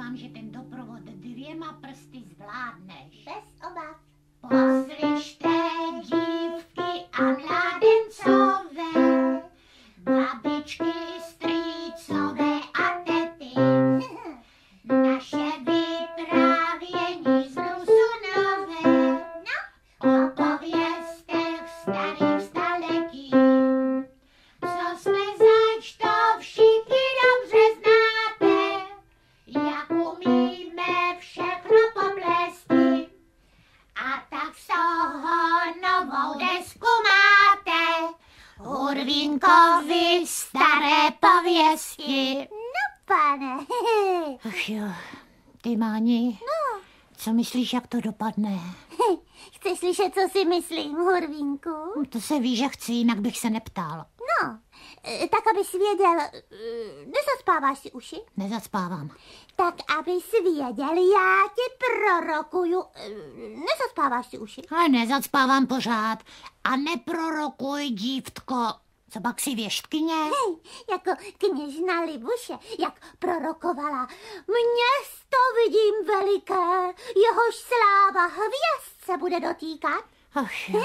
doufám, že ten doprovod dvěma prsty zvládneš. Bez obav. Poslyš dopadne. Chceš slyšet, co si myslím, Hurvínku? No, to se ví, že chci, jinak bych se neptal. No, eh, tak abys věděl, eh, nezaspáváš si uši? Nezaspávám. Tak abys věděl, já ti prorokuju, eh, nezaspáváš si uši? Ale nezaspávám pořád a neprorokuj, dívtko. Co pak si věštkyně? Hej, jako kněžna Libuše, jak prorokovala. Město vidím veliké, jehož sláva hvězd se bude dotýkat. Ach, ja.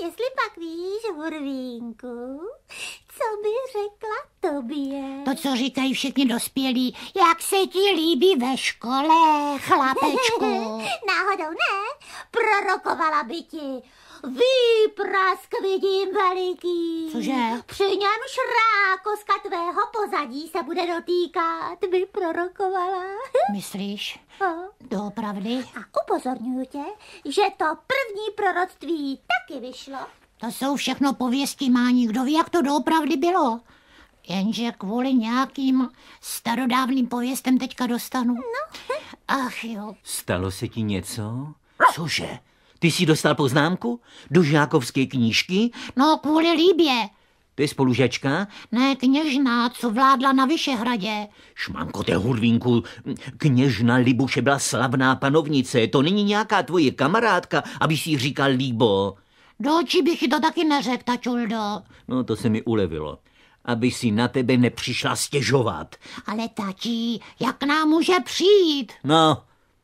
Jestli pak víš, Hurvínku, co by řekla tobě? To, co říkají všichni dospělí, jak se ti líbí ve škole, chlapečku. Náhodou ne, prorokovala by ti. Výprask vidím veliký. Cože? Při něm šrákoska tvého pozadí se bude dotýkat, by prorokovala. Myslíš? A? Doopravdy? A upozorňuji tě, že to první proroctví taky vyšlo. To jsou všechno pověsti má nikdo ví, jak to doopravdy bylo. Jenže kvůli nějakým starodávným pověstem teďka dostanu. No. Ach jo. Stalo se ti něco? No. Cože? Ty jsi dostal poznámku? Do žákovské knížky? No, kvůli líbě. je spolužačka? Ne, kněžná, co vládla na Vyšehradě. Šmanko, te hurvínku, kněžna Libuše byla slavná panovnice, to není nějaká tvoje kamarádka, aby si říkal líbo. Do očí bych to taky neřekl, čuldo. No, to se mi ulevilo aby si na tebe nepřišla stěžovat. Ale tati, jak nám může přijít? No,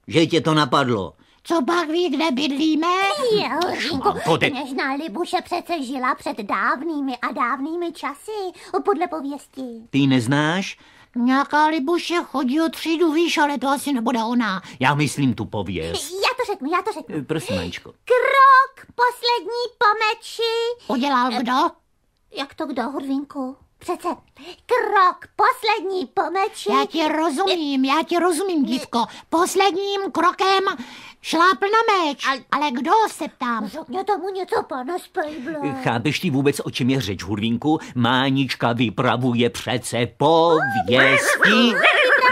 že tě to napadlo. Co pak ví, kde bydlíme? Jo, Kněžná Libuše přece žila před dávnými a dávnými časy, podle pověsti. Ty neznáš? Nějaká Libuše chodí o třídu výš, ale to asi nebude ona. Já myslím tu pověst. Já to řeknu, já to řeknu. Eh, prosím, Maničko. Krok poslední pomeči. Udělal kdo? Eh, jak to kdo, Hurvinku? Přece krok poslední pomeček. Já ti rozumím, já ti rozumím, dívko. Posledním krokem šlápl na meč. Ale, ale kdo se ptám? Řekně tomu něco, pane Spejble. Chápeš ti vůbec, o čem je řeč, Hurvinku? Mánička vypravuje přece pověstí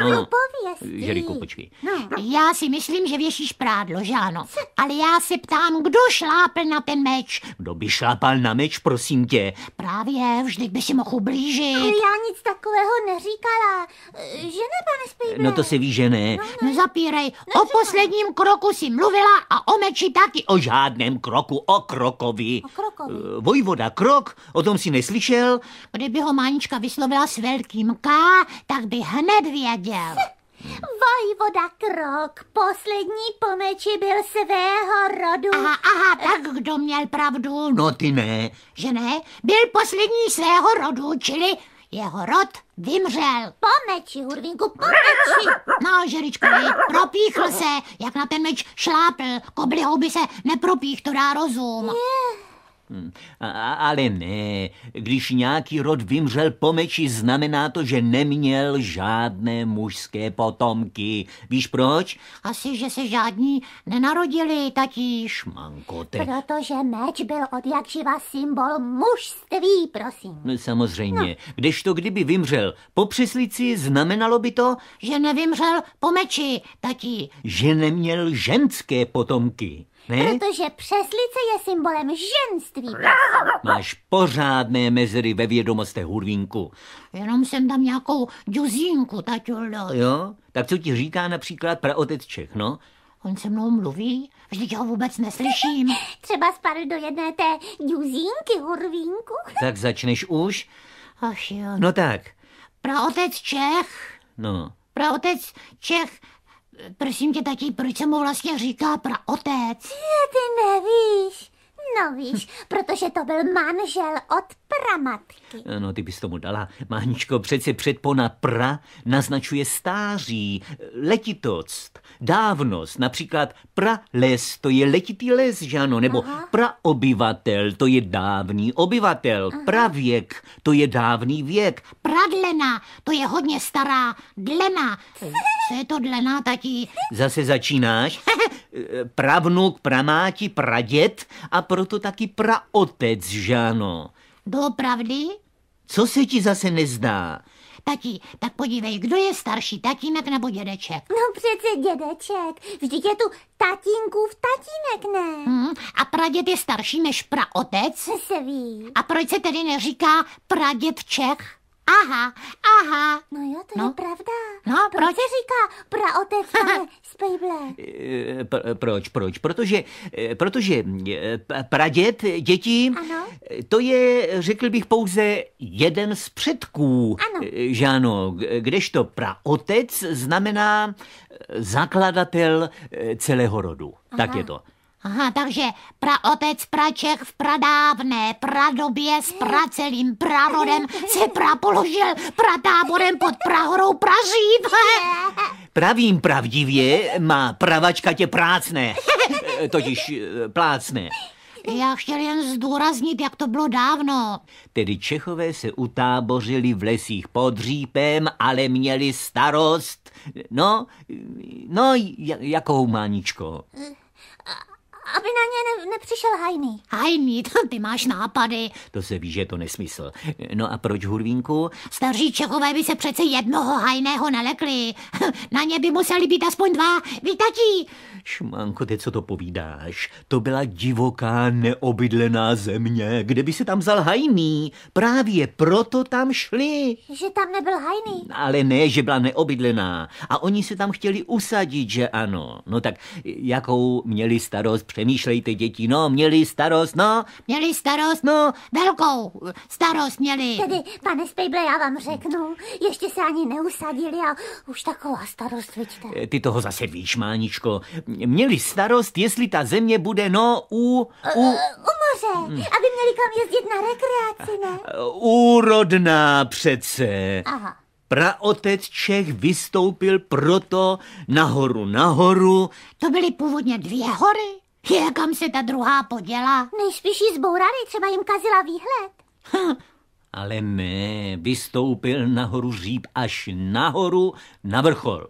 no, no. pověz. Žeriku, počkej. No. no. Já si myslím, že věšíš prádlo, že ano? Ale já se ptám, kdo šlápl na ten meč? Kdo by šlápal na meč, prosím tě? Právě, vždyť by si mohl ublížit. Ale já nic takového neříkala. Že ne, pane Spejbe? No to se ví, že ne. No, no. Nezapírej, no, no, o posledním ne. kroku si mluvila a o meči taky. O žádném kroku, o krokovi. O krokovi. Eh, vojvoda krok, o tom si neslyšel? Kdyby ho Manička vyslovila s velkým K, tak by hned věděl viděl. Hm. Vojvoda Krok, poslední pomeči byl svého rodu. Aha, aha, tak kdo měl pravdu? No ty ne. Že ne? Byl poslední svého rodu, čili jeho rod vymřel. Pomeči, meči, Hurvinku, po No, Žeričko, propíchl se, jak na ten meč šlápl. Kobliho by se nepropích, to dá rozum. Je. Hmm. A, ale ne, když nějaký rod vymřel po meči, znamená to, že neměl žádné mužské potomky. Víš proč? Asi, že se žádní nenarodili, tatí šmankote. Protože meč byl od jak živa symbol mužství, prosím. No, samozřejmě, no. to, kdyby vymřel po přeslici, znamenalo by to, že nevymřel po meči, tatí. Že neměl ženské potomky. Ne? Protože přeslice je symbolem ženství. Máš pořádné mezery ve vědomostech, Hurvínku. Jenom jsem tam nějakou džuzínku, taťuldo. Jo? Tak co ti říká například praotec Čech, no? On se mnou mluví, vždyť ho vůbec neslyším. Třeba spadl do jedné té džuzínky, Hurvínku. tak začneš už? Ach jo. No tak. Praotec Čech. No. Praotec Čech Prosím tě taky, proč se mu vlastně říká praotec? Je, ty nevíš. No víš, protože to byl manžel od pramatky. No, ty bys tomu dala. Máničko, přece předpona pra naznačuje stáří, letitost, dávnost. Například pra les, to je letitý les, žano, nebo Aha. pra obyvatel, to je dávný obyvatel. Aha. Pravěk, to je dávný věk. Pradlena, to je hodně stará, dlena. Co je to dlena, tati? Zase začínáš? E, pravnuk, pramáti, pradět a proto taky praotec, žáno. Dopravdy? Co se ti zase nezdá? Tati, tak podívej, kdo je starší, tatínek nebo dědeček? No přece dědeček, vždyť je tu tatínkův tatínek, ne? Hmm, a praděd je starší než praotec? Se ví. A proč se tedy neříká pradědček? aha, aha. No jo, to no. je pravda. No, proč? proč? říká praotec z Bible? Proč, proč? Protože, eh, protože eh, praděd děti. ano. Eh, to je, řekl bych, pouze jeden z předků. Ano. že ano, kdežto otec znamená zakladatel celého rodu. Aha. Tak je to. Aha, takže praotec, praček v pradávné, pradobě s pracelým prarodem se prapoložil pratáborem pod prahorou pražív. Pravím pravdivě má pravačka tě prácné, eh, totiž eh, plácné. Já chtěl jen zdůraznit, jak to bylo dávno. Tedy Čechové se utábořili v lesích pod řípem, ale měli starost. No, no, jakou máničko? Eh, aby na ně ne, nepřišel hajný. Hajný, ty máš nápady. To se ví, že je to nesmysl. No a proč, Hurvínku? Starší Čechové by se přece jednoho hajného nelekli. na ně by museli být aspoň dva. Vítatí! Šmanko, ty co to povídáš? To byla divoká, neobydlená země. Kde by se tam vzal hajný? Právě proto tam šli. Že tam nebyl hajný. Ale ne, že byla neobydlená. A oni se tam chtěli usadit, že ano. No tak jakou měli starost přemýšlejte, děti, no, měli starost, no, měli starost, no, velkou starost měli. Tedy, pane Spejble, já vám řeknu, ještě se ani neusadili a už taková starost, vidíte. Eh, ty toho zase víš, Máničko. Měli starost, jestli ta země bude, no, u... Eh, u, eh, u moře, hm. aby měli kam jezdit na rekreaci, ne? Úrodná přece. Aha praotec Čech vystoupil proto nahoru nahoru. To byly původně dvě hory? Je, kam se ta druhá poděla? Nejspíš ji zbourali, třeba jim kazila výhled. Ha, ale ne, vystoupil nahoru říp až nahoru na vrchol.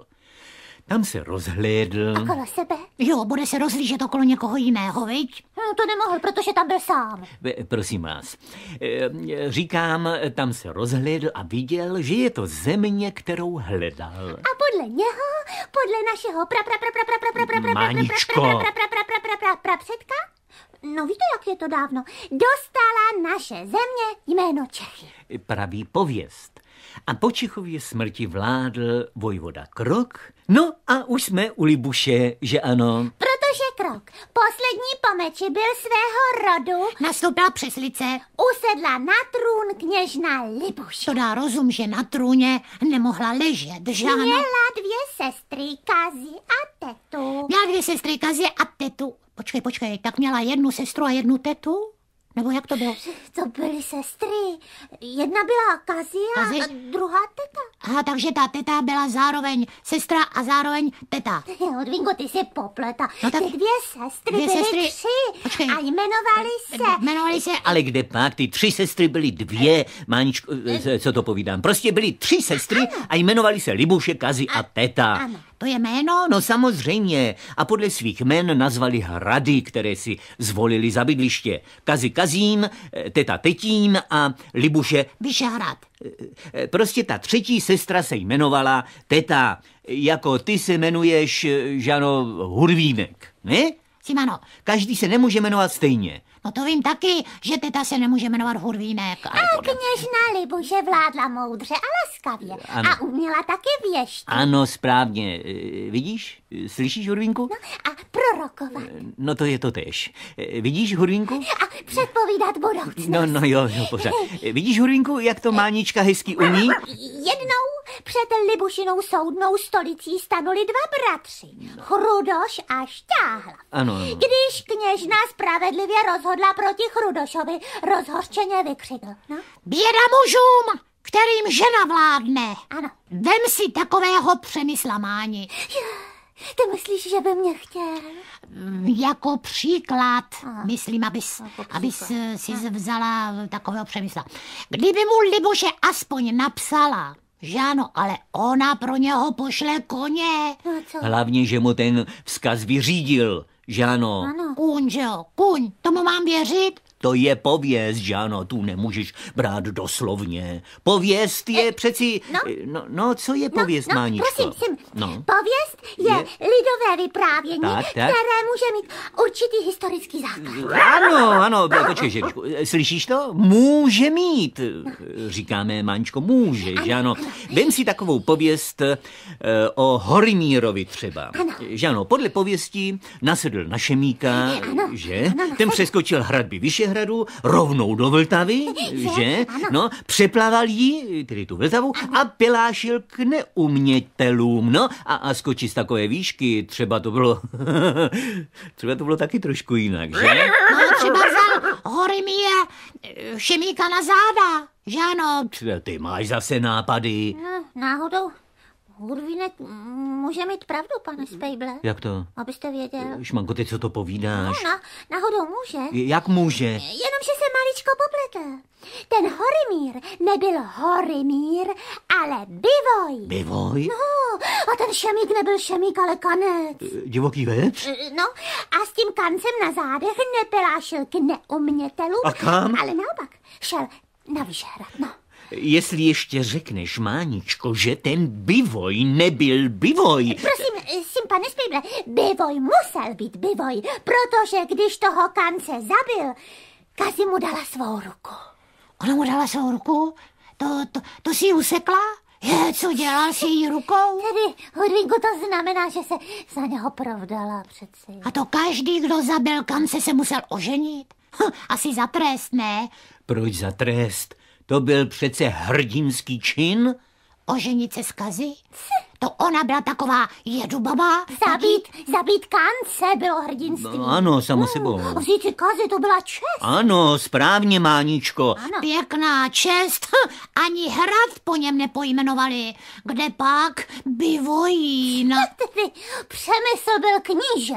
Tam se rozhlédl. Okolo sebe? Jo, bude se rozlížet okolo někoho jiného, viď? No to nemohl, protože tam byl sám. E, prosím vás, e, říkám, tam se rozhlédl a viděl, že je to země, kterou hledal. A podle něho, podle našeho pra pra pra pra pra pra pra pra pra pra pra pra pra No víte, jak je to dávno. Dostala naše země jméno Čechy. Pravý pověst a po Čichově smrti vládl vojvoda Krok, no a už jsme u Libuše, že ano. Protože Krok poslední pomeči byl svého rodu přes lice, Usedla na trůn kněžna Libuš To dá rozum, že na trůně nemohla ležet, že ano? Měla dvě sestry, Kazi a Tetu Měla dvě sestry, Kazi a Tetu Počkej, počkej, tak měla jednu sestru a jednu tetu? Nebo jak to bylo? To byly sestry. Jedna byla Kazi? a druhá teta. Aha, takže ta teta byla zároveň sestra a zároveň teta. Odvinko, ty si popleta. No tak... Ty dvě sestry dvě byly sestry... tři Počkej. a jmenovali se... Jmenovali se... Ale kde pak? Ty tři sestry byly dvě, Máničko, co to povídám. Prostě byly tři sestry ano. a jmenovali se Libuše, Kazi a, a teta. Ano. To je jméno? No samozřejmě. A podle svých jmen nazvali hrady, které si zvolili za bydliště. Kazi Kazín, eh, teta Tetín a Libuše Vyšehrad. Eh, eh, prostě ta třetí sestra se jmenovala teta, jako ty se jmenuješ, Žano, Hurvínek, ne? Simano. Každý se nemůže jmenovat stejně. No to vím taky, že teta se nemůže jmenovat Hurvínek. A kněžna Libuše vládla moudře a laskavě. Ano. A uměla taky věšť. Ano, správně. E, vidíš? Slyšíš, Hurvínku? No a prorokovat. E, no to je to tež. E, vidíš, Hurvínku? A předpovídat budoucnost. No, no jo, jo, pořád. Vidíš, Hurvínku, jak to Mánička hezky umí? Jednou před Libušinou soudnou stolicí stanuli dva bratři. No. Chrudoš a Šťáhla. Ano, ano. Když kněžna spravedlivě rozhodla, rozhodla proti Chrudošovi, rozhořčeně vykřikl. No? Běda mužům, kterým žena vládne. Ano. Vem si takového přemysla máni. Ty myslíš, že by mě chtěl? Jako příklad, Aha. myslím, abys, jako příklad. abys eh, si Aha. vzala takového přemysla. Kdyby mu Libuše aspoň napsala, že ano, ale ona pro něho pošle koně. No, Hlavně, že mu ten vzkaz vyřídil. Že ano? Ano. Kůň, že jo, kůň, tomu mám věřit? To je pověst, že ano, tu nemůžeš brát doslovně. Pověst je e, přeci... No, eh, no, no co je no, pověst, no, no, Máničko? prosím, jsem... No. Pověst je, je lidové vyprávění, tak, tak. které může mít určitý historický základ. Ano, ano, eh, počkej, že, slyšíš to? Může mít, říkáme, Máničko, může, ano, že ano. ano. Vem si takovou pověst o Horimírovi třeba. Ano. Že ano, podle pověsti nasedl na Šemíka, ano. že? Ano, Ten přeskočil hradby vyše Vinohradu rovnou do Vltavy, že? No, přeplaval ji, tedy tu Vltavu, a pilášil k neumětelům, no, a, a skočit z takové výšky, třeba to bylo, třeba to bylo taky trošku jinak, že? No, třeba vzal Horymie eh, šemíka na záda, že ano? Ty máš zase nápady. No, náhodou. Hurvinet může mít pravdu, pane Spejble. Jak to? Abyste věděl. Eh, Šmanko, ty co to povídáš? No, na, nahodou může. Jak může? Jenom, se maličko popletl. Ten Horimír nebyl Horimír, ale Bivoj. Bivoj? No, a ten šemík nebyl šemík, ale kanec. Eh, divoký věc? Eh, no, a s tím kancem na zádech nepelášil k neumětelům. A kam? Ale naopak, šel na Vyšehrad, no. Jestli ještě řekneš, Máničko, že ten bivoj nebyl bivoj... Eh, prosím, eh, pane Spíble, bivoj musel být bivoj, protože když toho kance zabil, Kazi mu dala svou ruku. Ona mu dala svou ruku? To, to, to si usekla? Je, co dělal s její rukou? Tedy, Hudvinku, to znamená, že se za něho provdala přeci. A to každý, kdo zabil kance, se musel oženit? Hm, asi za trest, ne? Proč za trest? To byl přece hrdinský čin. Oženit se s To ona byla taková jedubaba. Zabít, zabít kance bylo hrdinství. No, ano, samo hmm, sebou. vzít si kazy, to byla čest. Ano, správně, Máničko. Ano. Pěkná čest. Ani hrad po něm nepojmenovali. Kde pak vojín? Přemysl byl kníže.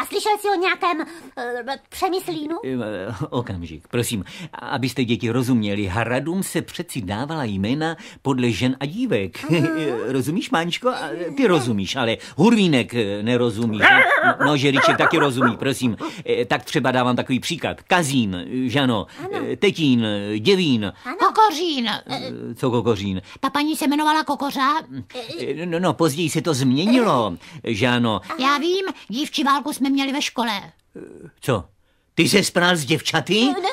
A slyšel jsi o nějakém uh, přemyslínu? Eh, okamžik, prosím. Abyste děti rozuměli, haradum se přeci dávala jména podle žen a dívek. Mm. Rozumíš, Máňčko? Ty rozumíš, ale Hurvínek nerozumí. No, Žeriček taky rozumí, prosím. Eh, tak třeba dávám takový příklad. Kazín, Žano, ano. Tetín, Děvín. Ano. Kokořín. Co Kokořín? Ta paní se jmenovala Kokořa? No, no později se to změnilo, Žano. Já vím, dívčí válku jsme měli ve škole. Co? Ty se spral s děvčaty? Ne, ne,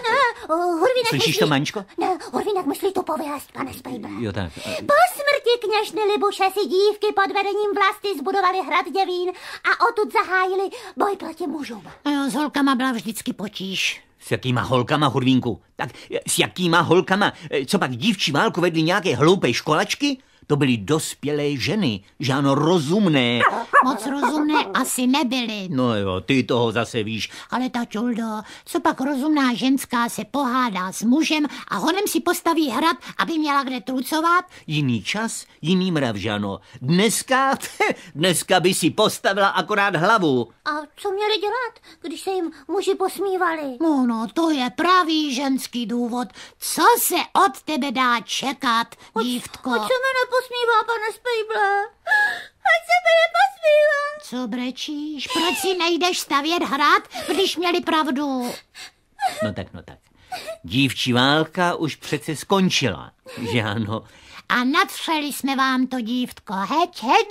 Hurvinek Slyšíš myslí... to, Maničko? Ne, Hurvinek myslí tu pověst, pane Spejbe. Jo, tak. A... Eh. Po smrti kněžny Libuše si dívky pod vedením vlasti zbudovali hrad Děvín a odtud zahájili boj proti mužům. A jo, s holkama byla vždycky potíž. S jakýma holkama, Hurvínku? Tak eh, s jakýma holkama? Eh, co pak dívčí válku vedli nějaké hloupé školačky? To byly dospělé ženy, žáno rozumné. Moc rozumné asi nebyly. No jo, ty toho zase víš. Ale ta Čuldo, co pak rozumná ženská se pohádá s mužem a honem si postaví hrad, aby měla kde trucovat? Jiný čas, jiný mrav, žano. Dneska, dneska by si postavila akorát hlavu. A co měli dělat, když se jim muži posmívali? No, no, to je pravý ženský důvod. Co se od tebe dá čekat, dívtko? Od, od posmívá, pane Spejble. Ať se mi neposmívá. Co brečíš? Proč si nejdeš stavět hrad, když měli pravdu? No tak, no tak. Dívčí válka už přece skončila, že ano? A nadšeli jsme vám to dívko, heč, heč,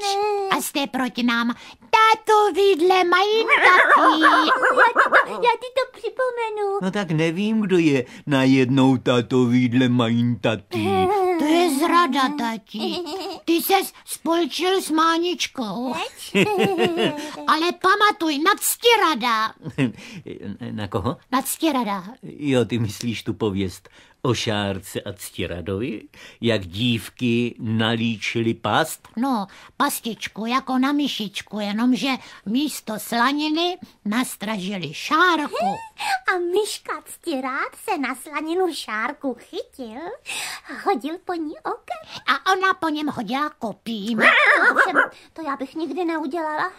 a jste proti nám tátovidle mají taky. Já ti, to, já ti to připomenu. No tak nevím, kdo je na jednou tátovidle mají taky. To je zrada, tati. Ty se spolčil s máničkou. Ale pamatuj, nadstirada. Na koho? Nadstirada. Jo, ty myslíš tu pověst ošárce a ctiradovi, jak dívky nalíčili past? No, pastičku jako na myšičku, jenomže místo slaniny nastražili šárku. A myška ctirad se na slaninu šárku chytil, hodil po ní okem. A ona po něm hodila kopím. To, to já bych nikdy neudělala.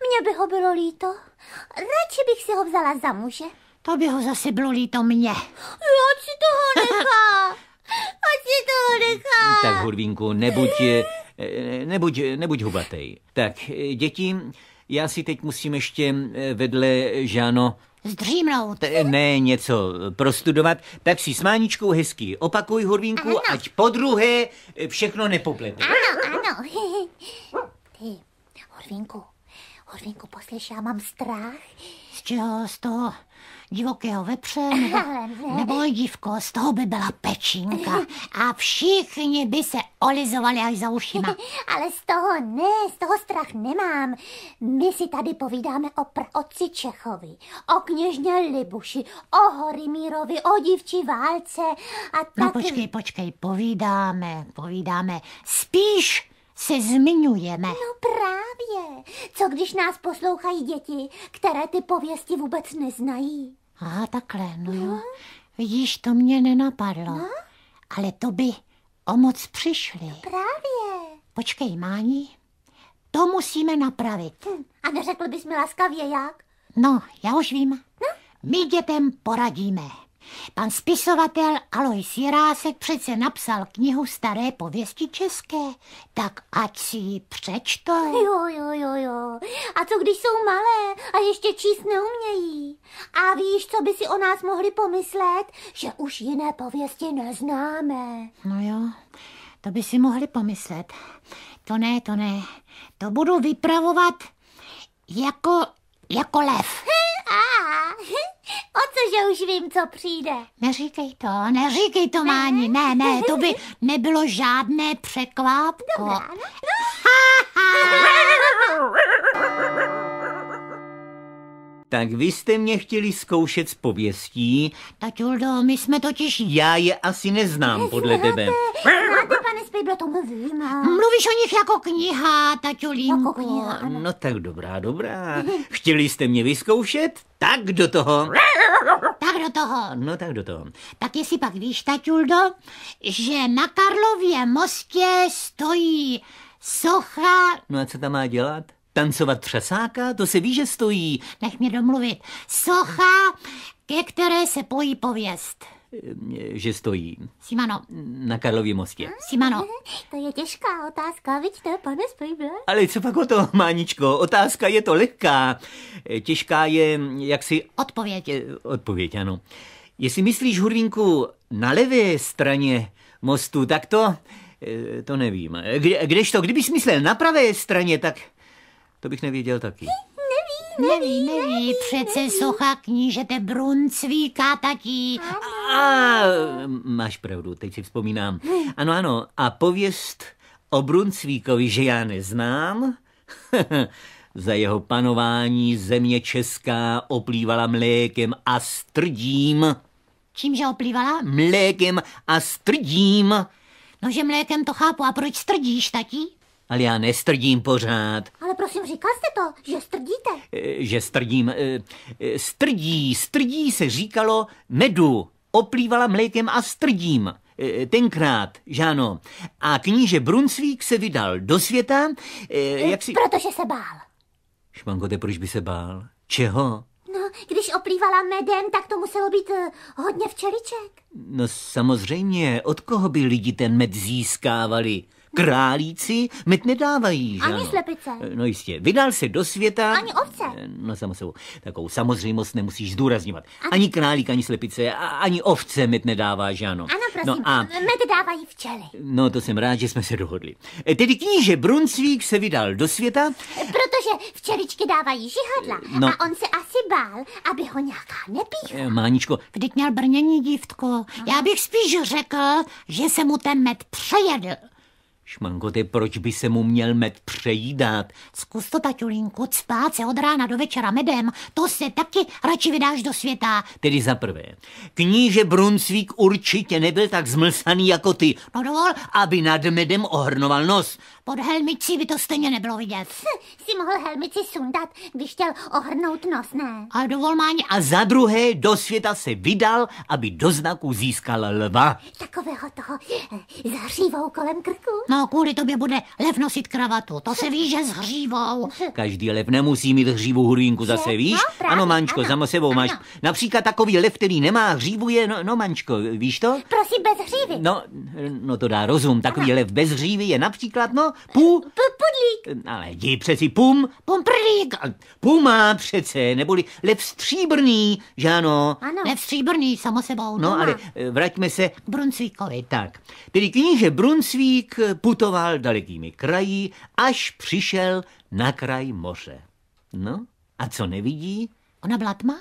Mně by ho bylo líto. Radši bych si ho vzala za muže. To by ho zase bylo líto mě. Ať si toho nechá. Ať si toho nechá. Tak, Hurvínku, nebuď, eh, nebuď, nebuď hubatej. Tak, eh, děti, já si teď musím ještě eh, vedle Žáno... Zdřímnout. ne, něco prostudovat. Tak si s Máničkou hezky opakuj, Hurvínku, ano. ať po druhé všechno nepoplete. Ano, ano. Ty, Hurvínku, Horvinku, poslyš, já mám strach. Z čeho? Z toho divokého vepře nebo, nebo jdivko, z toho by byla pečinka a všichni by se olizovali až za ušima. Ale z toho ne, z toho strach nemám. My si tady povídáme o praoci Čechovi, o kněžně Libuši, o Horimírovi, o divčí válce a no taky... No počkej, počkej, povídáme, povídáme, spíš se zmiňujeme. No právě. Co když nás poslouchají děti, které ty pověsti vůbec neznají? A ah, takhle, no jo. No. Vidíš, to mě nenapadlo. No? Ale to by o moc přišli. No právě. Počkej, Máni, to musíme napravit. Hm. A neřekl bys mi laskavě jak? No, já už vím. No? My dětem poradíme. Pan spisovatel Alois Jirásek přece napsal knihu Staré pověsti české, tak ať si ji přečtou. Jo, jo, jo, jo. A co když jsou malé a ještě číst neumějí? A víš, co by si o nás mohli pomyslet? Že už jiné pověsti neznáme. No jo, to by si mohli pomyslet. To ne, to ne. To budu vypravovat jako, jako lev. O cože už vím, co přijde? Neříkej to, neříkej to, ne? Máni. Ne, ne, to by nebylo žádné překvápko. Tak vy jste mě chtěli zkoušet s pověstí. Tatuldo, my jsme totiž... Já je asi neznám, podle tebe. Máte, pane Spejblo, to mluvím. Mluvíš o nich jako kniha, tatulínko. Jako kniha, No tak dobrá, dobrá. Chtěli jste mě vyzkoušet? Tak do toho do toho. No tak do toho. Tak jestli pak víš, Taťuldo, že na Karlově mostě stojí socha... No a co tam má dělat? Tancovat třesáka? To se ví, že stojí. Nech mě domluvit. Socha, ke které se pojí pověst že stojí? Simano. Na Karlově mostě. Hmm? Simano. Mhm, to je těžká otázka, vidíte, pane Spejble? Ale co pak o to, Máničko? Otázka je to lehká. Eh, těžká je, jak si... Odpověď. Odpověď, ano. Jestli myslíš, Hurvínku, na levé straně mostu, tak to... Eh, to nevím. Eh, kde, kdežto, kdybych myslel na pravé straně, tak to bych nevěděl taky. Neví, neví, přece socha knížete Bruncvíka tatí. A, máš pravdu, teď si vzpomínám. Ano, ano, a pověst o Bruncvíkovi, že já neznám, za jeho panování země česká oplývala mlékem a strdím. Čímže oplývala? Mlékem a strdím. No, že mlékem to chápu, a proč strdíš, tatí? Ale já nestrdím pořád. Ale prosím, říkal jste to, že strdíte. E, že strdím. E, strdí, strdí se říkalo medu. Oplývala mlékem a strdím. E, tenkrát, žáno. A kníže Brunsvík se vydal do světa, e, jak si... Protože se bál. Špankote, proč by se bál? Čeho? No, když oplývala medem, tak to muselo být uh, hodně včeliček. No samozřejmě, od koho by lidi ten med získávali? Králíci met nedávají, že Ani ano? slepice. No jistě. Vydal se do světa... Ani ovce. Eh, no samozřejmě. Takovou samozřejmost nemusíš zdůrazňovat. Ani, ani králík, ani slepice, ani ovce met nedává, že ano? Ano, prosím. No a... Met dávají včely. No to jsem rád, že jsme se dohodli. Eh, tedy kníže Brunsvík se vydal do světa... Protože včeličky dávají žihadla eh, no. a on se asi bál, aby ho nějaká nepíchla. Máničko... Vždyť měl brnění dívko. Já bych spíš řekl, že se mu ten met přejedl. Šmangote, proč by se mu měl med přejídat? Zkus to, taťulínku, spát se od rána do večera medem, to se taky radši vydáš do světa. Tedy za prvé, kníže Brunsvík určitě nebyl tak zmlsaný jako ty. No dovol, aby nad medem ohrnoval nos. Pod helmicí by to stejně nebylo vidět. Hm, si mohl helmici sundat, když chtěl ohrnout nos, ne? A dovolmání. A za druhé do světa se vydal, aby do znaku získal lva. Takového toho eh, s hřívou kolem krku? No, kvůli tobě bude lev nosit kravatu. To se ví, že s hřívou. Hm. Každý lev nemusí mít hřívu hurínku, zase víš? No, právě, ano, Mančko, ano, za sebou ano. máš. Například takový lev, který nemá hřívu, je, no, no Mančko, víš to? Prosím, bez hřívy. No, no to dá rozum. Takový ano. lev bez hřívy je například, no, Pů... Pudlík. Ale jdi přeci pum. Pumprlík. Puma přece, neboli lev stříbrný, že ano? Ano. Lev stříbrný, samo sebou. No, puma. ale eh, vraťme se k Brunsvíkovi. Tak, tedy kníže Brunsvík putoval dalekými kraji, až přišel na kraj moře. No, a co nevidí? Ona byla tma?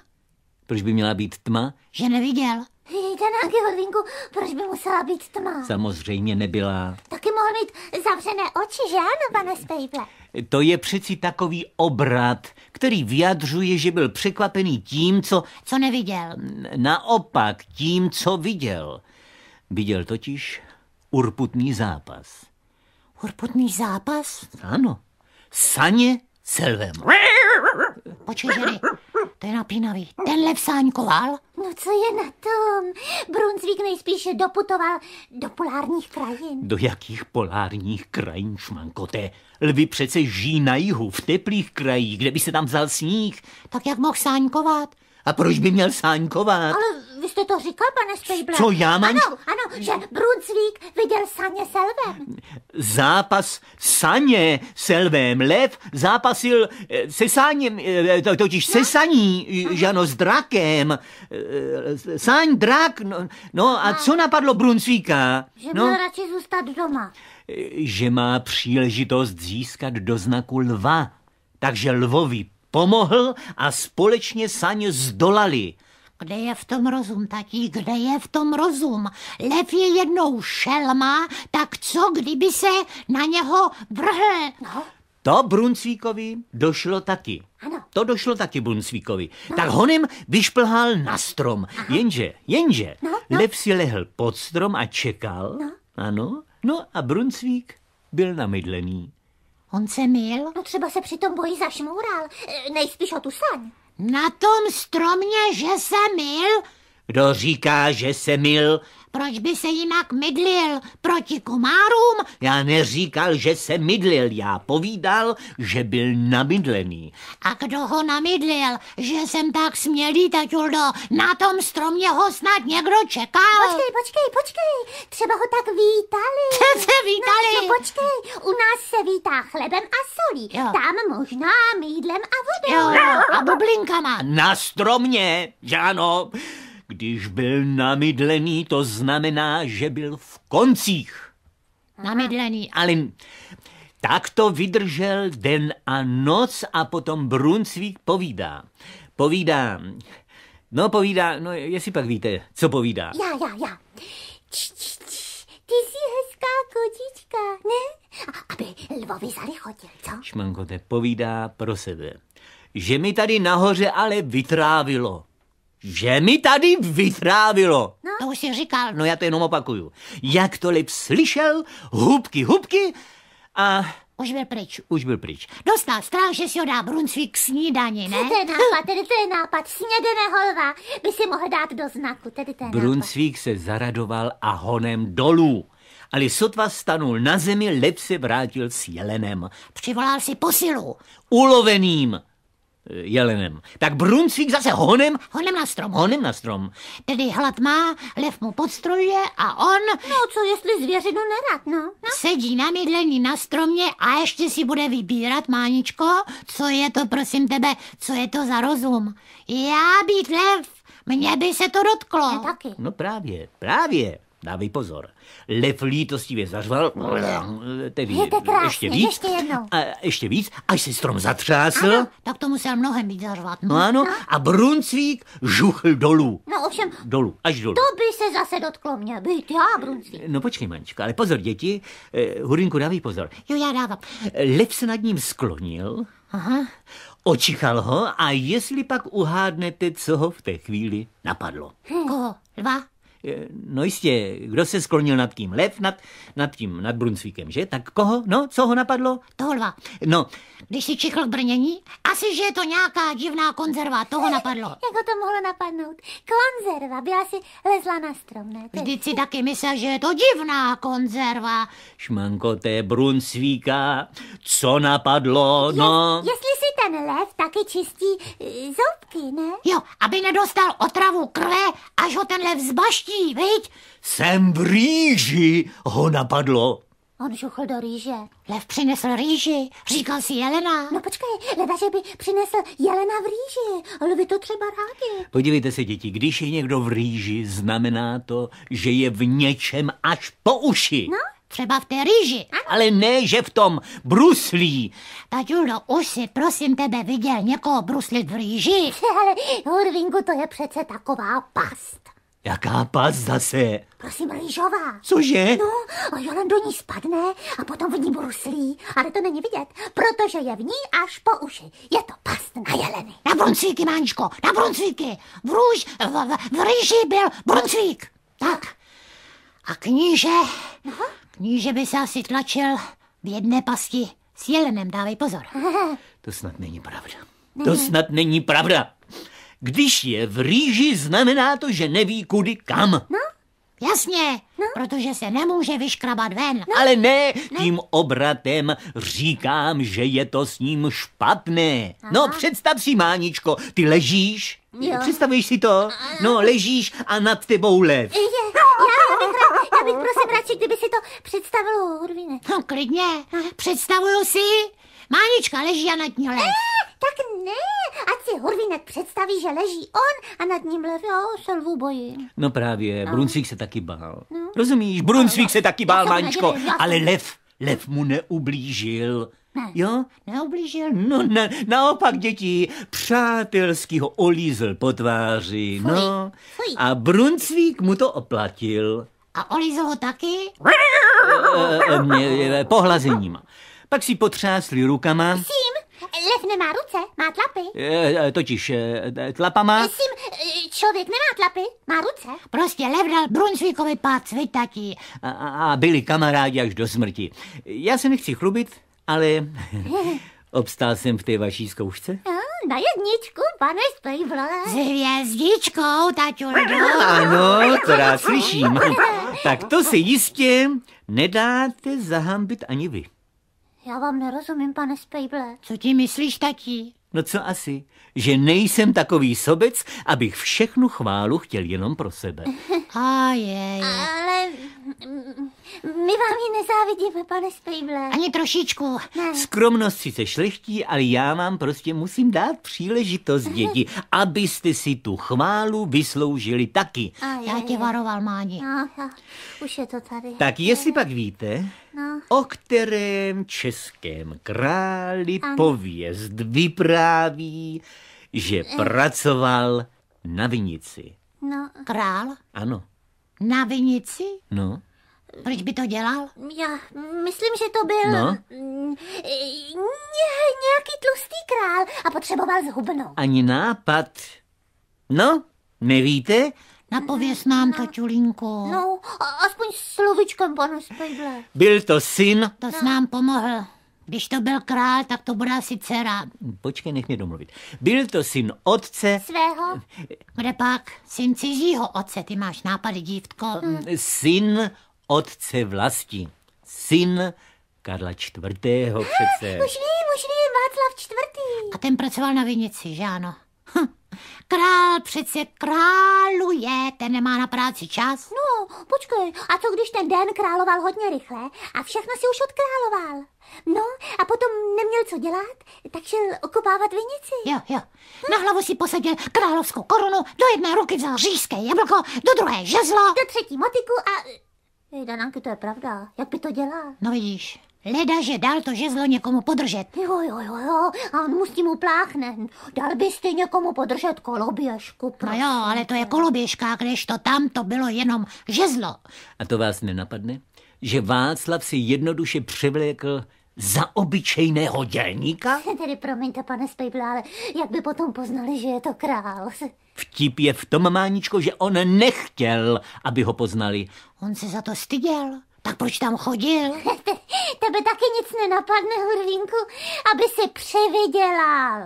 Proč by měla být tma? Že neviděl. Jejda na Georginku, proč by musela být tma? Samozřejmě nebyla. Taky mohl mít zavřené oči, že ano, pane Spejble? To je přeci takový obrat, který vyjadřuje, že byl překvapený tím, co... Co neviděl. Naopak, tím, co viděl. Viděl totiž urputný zápas. Urputný zápas? Ano. Saně Selvem. Počkej, to je napínavý. ten lev sáňkoval? No co je na tom? Brunsvík nejspíše doputoval do polárních krajin. Do jakých polárních krajin, šmankote? Lvy přece žijí na jihu, v teplých krajích, kde by se tam vzal sníh. Tak jak mohl sáňkovat? A proč by měl sáňkovat? Ale vy jste to říkal, pane Spejble. Co já mám? Ano, ano, že Brunswick viděl Saně Selvem. Zápas Saně Selvem. Lev zápasil eh, se Sáněm, eh, totiž se no. Saní, eh, že ano, s drakem. Sáň, drak, no, no a no. co napadlo Brunswicka? Že no, měl radši zůstat doma. Že má příležitost získat do znaku lva. Takže lvovi pomohl a společně Saň zdolali. Kde je v tom rozum, tatí, kde je v tom rozum? Lev je jednou šelma, tak co, kdyby se na něho vrhl? No. To Bruncvíkovi došlo taky. Ano. To došlo taky Bruncvíkovi. No. Tak honem vyšplhal na strom. Aha. Jenže, jenže, no, no. lev si lehl pod strom a čekal. No. Ano. No a Bruncvík byl namydlený. On se mil? No třeba se při tom boji zašmoural. E, nejspíš o tu saň. Na tom stromě, že se mil? Kdo říká, že se mil, proč by se jinak mydlil? Proti komárům? Já neříkal, že se mydlil. Já povídal, že byl namydlený. A kdo ho namydlil? Že jsem tak smělý, tatuldo. Na tom stromě ho snad někdo čekal. Počkej, počkej, počkej. Třeba ho tak vítali. Co se vítali? No, no počkej, u nás se vítá chlebem a solí. Jo. Tam možná mídlem a vodou. Jo, jo, a bublinkama. Na stromě, že ano. Když byl namydlený, to znamená, že byl v koncích. Namydlený, ale tak to vydržel den a noc a potom Brunsvík povídá. Povídá, no povídá, no jestli pak víte, co povídá. Já, já, já. Č, č, č. Ty jsi hezká kočička, ne? Aby lvovi zalichotil, co? Šmankote, povídá pro sebe, že mi tady nahoře ale vytrávilo. Že mi tady vytrávilo. No. To už si říkal. No já to jenom opakuju. Jak to lip slyšel, hubky, hubky a... Už byl pryč. Už byl pryč. Dostal strach, že si ho dá Brunswick k snídani, ne? To je nápad, tedy to je nápad. Snědené holva by si mohl dát do znaku, tedy to je Brunswick nápad. se zaradoval a honem dolů. Ale sotva stanul na zemi, lep se vrátil s jelenem. Přivolal si posilu. Uloveným. Eh, jelenem. Tak Bruncvík zase honem, honem na strom, honem na strom. Tedy hlad má, lev mu podstroje a on... No, co jestli zvěřinu nerad, no? no? Sedí na mydlení na stromě a ještě si bude vybírat, Máničko, co je to, prosím tebe, co je to za rozum. Já být lev, mně by se to dotklo. Já taky. No právě, právě. Dávej pozor. Lev lítostivě zařval, tedy je to ještě víc, ještě, jednou. A, ještě víc, až si strom zatřásl. Ano, tak to musel mnohem víc zařvat. No, no ano, no. a Bruncvík žuchl dolů. No ovšem, dolů, až dolů. To by se zase dotklo mě, být já, Bruncvík. No počkej, Mančka, ale pozor, děti, eh, Hurinku, dávej pozor. Jo, já dávám. Lev se nad ním sklonil, Aha. očichal ho a jestli pak uhádnete, co ho v té chvíli napadlo. Hm. Koho? Lva? No jistě, kdo se sklonil nad tím? Lev nad, nad tím, nad Brunsvíkem, že? Tak koho? No, co ho napadlo? Toho lva. No. Když si čichl k brnění, asi, že je to nějaká divná konzerva, toho napadlo. Jak ho to mohlo napadnout? Konzerva by asi lezla na strom, ne? Vždyť si taky myslel, že je to divná konzerva. Šmanko, té Brunsvíka, co napadlo, Je, no? Jestli si ten lev taky čistí eh, zubky, ne? Jo, aby nedostal otravu krve, až ho ten lev zbaští štěstí, viď? Jsem v rýži ho napadlo. On žuchl do rýže. Lev přinesl rýži, říkal si Jelena. No počkej, leda, že by přinesl Jelena v rýži. Lvy to třeba rádi. Podívejte se, děti, když je někdo v rýži, znamená to, že je v něčem až po uši. No? Třeba v té rýži. Ano. Ale ne, že v tom bruslí. Paťulo, už si prosím tebe viděl někoho bruslit v rýži. Ale urvinku to je přece taková past. Jaká pas zase? Prosím, rýžová. Cože? No, jelen do ní spadne a potom v ní bruslí, ale to není vidět, protože je v ní až po uši. Je to past na jeleny. Na bruncíky, Máničko, na bruncíky. V, růž, v, v, v rýži byl bruncík. Tak. A kníže? Aha. Kníže by se asi tlačil v jedné pasti s jelenem, dávej pozor. Aha. To snad není pravda. Ne. To snad není pravda. Když je v rýži, znamená to, že neví kudy kam. No, jasně, no. protože se nemůže vyškrabat ven. No. Ale ne, no. tím obratem říkám, že je to s ním špatné. Aha. No, představ si, Máničko, ty ležíš, jo. představuješ si to? No, ležíš a nad tebou lev. Je, já bych rád já bych prosím radši, kdyby si to představil Hurvine. No klidně, představuju si, Mánička leží a nad ní lev. Ne, eh, tak ne, ať si Hurvinek představí, že leží on a nad ním lev, jo, se lvu bojí. No právě, no. Brunsvík se taky bál. No. Rozumíš, no, Brunsvík no, se taky bál, Máničko, ale lev, lev mu neublížil. Ne. Jo, neublížil? No ne, naopak, děti, přátelský ho olízl po tváři, fuj, no. Fuj. A Bruncvík mu to oplatil. A olízl ho taky? Eh, eh, pohlazením. Pak si potřásli rukama. Sim, lev nemá ruce, má tlapy. E, totiž e, eh, tlapama. Sim, člověk nemá tlapy, má ruce. Prostě lev dal Brunsvikovi pát cvitatí. A, a byli kamarádi až do smrti. Já se nechci chlubit, ale obstál jsem v té vaší zkoušce. na jedničku, pane Spejble. S hvězdičkou, taťuldo. Ano, to rád slyším. tak to si jistě nedáte zahambit ani vy. Já vám nerozumím, pane Spejble. Co ti myslíš, tatí? No co asi, že nejsem takový sobec, abych všechnu chválu chtěl jenom pro sebe. A je. Ale my vám ji nezávidíme, pane Spejble. Ani trošičku. Ne. Skromnost sice šlechtí, ale já vám prostě musím dát příležitost, děti, abyste si tu chválu vysloužili taky. A je, já tě varoval, Máni. Aha, už je to tady. Tak jestli pak víte, No. o kterém českém králi An... pověst vypráví, že e... pracoval na vinici. No. Král? Ano. Na vinici? No. Proč by to dělal? Já myslím, že to byl no? Mm, ně, nějaký tlustý král a potřeboval zhubnout. Ani nápad. No, nevíte? Napověz nám to, Čulínko. No, no aspoň slovičkem, pane Spejdle. Byl to syn? To no. s nám pomohl. Když to byl král, tak to bude asi dcera. Počkej, nech mě domluvit. Byl to syn otce... Svého? Kde pak? Syn cizího otce, ty máš nápady, dívtko. Hmm. Syn otce vlasti. Syn Karla IV. přece. Už vím, už vím, Václav IV. A ten pracoval na Vinici, že ano? Hm, Král přece králuje, ten nemá na práci čas. No, počkej, a co když ten den královal hodně rychle a všechno si už odkráloval? No, a potom neměl co dělat, tak šel okupávat vinici. Jo, jo. Na hlavu si posadil královskou korunu, do jedné ruky vzal řížské jablko, do druhé žezlo. Do třetí motiku a... Dananky, to je pravda. Jak by to dělal? No vidíš. Leda, že dal to žezlo někomu podržet. Jo, jo, jo, jo, a on mu s tím upláchne. Dal byste někomu podržet koloběžku, no prosím. No jo, ale to je koloběžka, když to tam to bylo jenom žezlo. A to vás nenapadne? Že Václav si jednoduše převlékl za obyčejného dělníka? Tedy promiňte, pane Spejble, ale jak by potom poznali, že je to král? Vtip je v tom, Máničko, že on nechtěl, aby ho poznali. On se za to styděl. Tak proč tam chodil? Tebe taky nic nenapadne, Hurvinku, aby si přivydělal.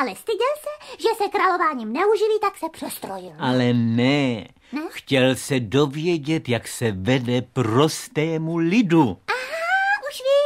Ale styděl se, že se králováním neuživí, tak se přestrojil. Ale ne. ne? Chtěl se dovědět, jak se vede prostému lidu. Aha, už vím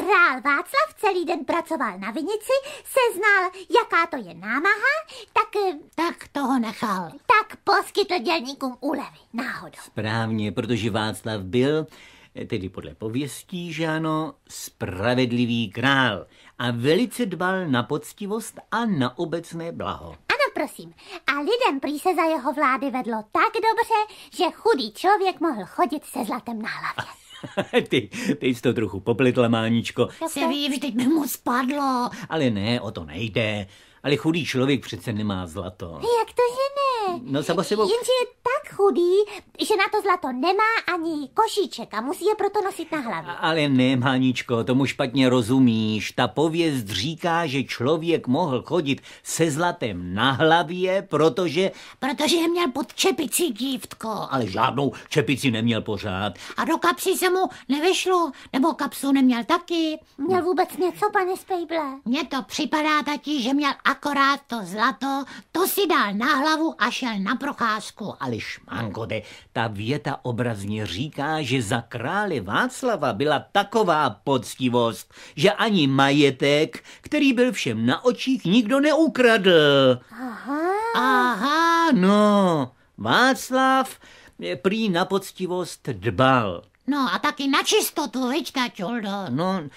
Král Václav celý den pracoval na vinici, seznal, jaká to je námaha, tak... Eh, tak toho nechal. Tak poskytl dělníkům úlevy, náhodou. Správně, protože Václav byl, eh, tedy podle pověstí, že ano, spravedlivý král a velice dbal na poctivost a na obecné blaho Ano, prosím. A lidem prý se za jeho vlády vedlo tak dobře, že chudý člověk mohl chodit se zlatem na hlavě. ty, ty jsi to trochu poplitla, Máničko. Já vím, teď mi mu spadlo. Ale ne, o to nejde. Ale chudý člověk přece nemá zlato. Jak to, že ne? No sama sebou. Jenže je tak chudý, že na to zlato nemá ani košíček a musí je proto nosit na hlavě. Ale ne, Máničko, tomu špatně rozumíš. Ta pověst říká, že člověk mohl chodit se zlatem na hlavě, protože... Protože je měl pod čepici dívtko. Ale žádnou čepici neměl pořád. A do kapsy se mu nevyšlo, nebo kapsu neměl taky. Měl hmm. vůbec něco, pane Spejble? Mně to připadá tati, že měl akorát to zlato, to si dal na hlavu a šel na procházku, ale šmangode, ta věta obrazně říká, že za krále Václava byla taková poctivost, že ani majetek, který byl všem na očích, nikdo neukradl. Aha. Aha, no. Václav eh, prý na poctivost dbal. No a taky na čistotu, viď, Tačoldo? No, eh,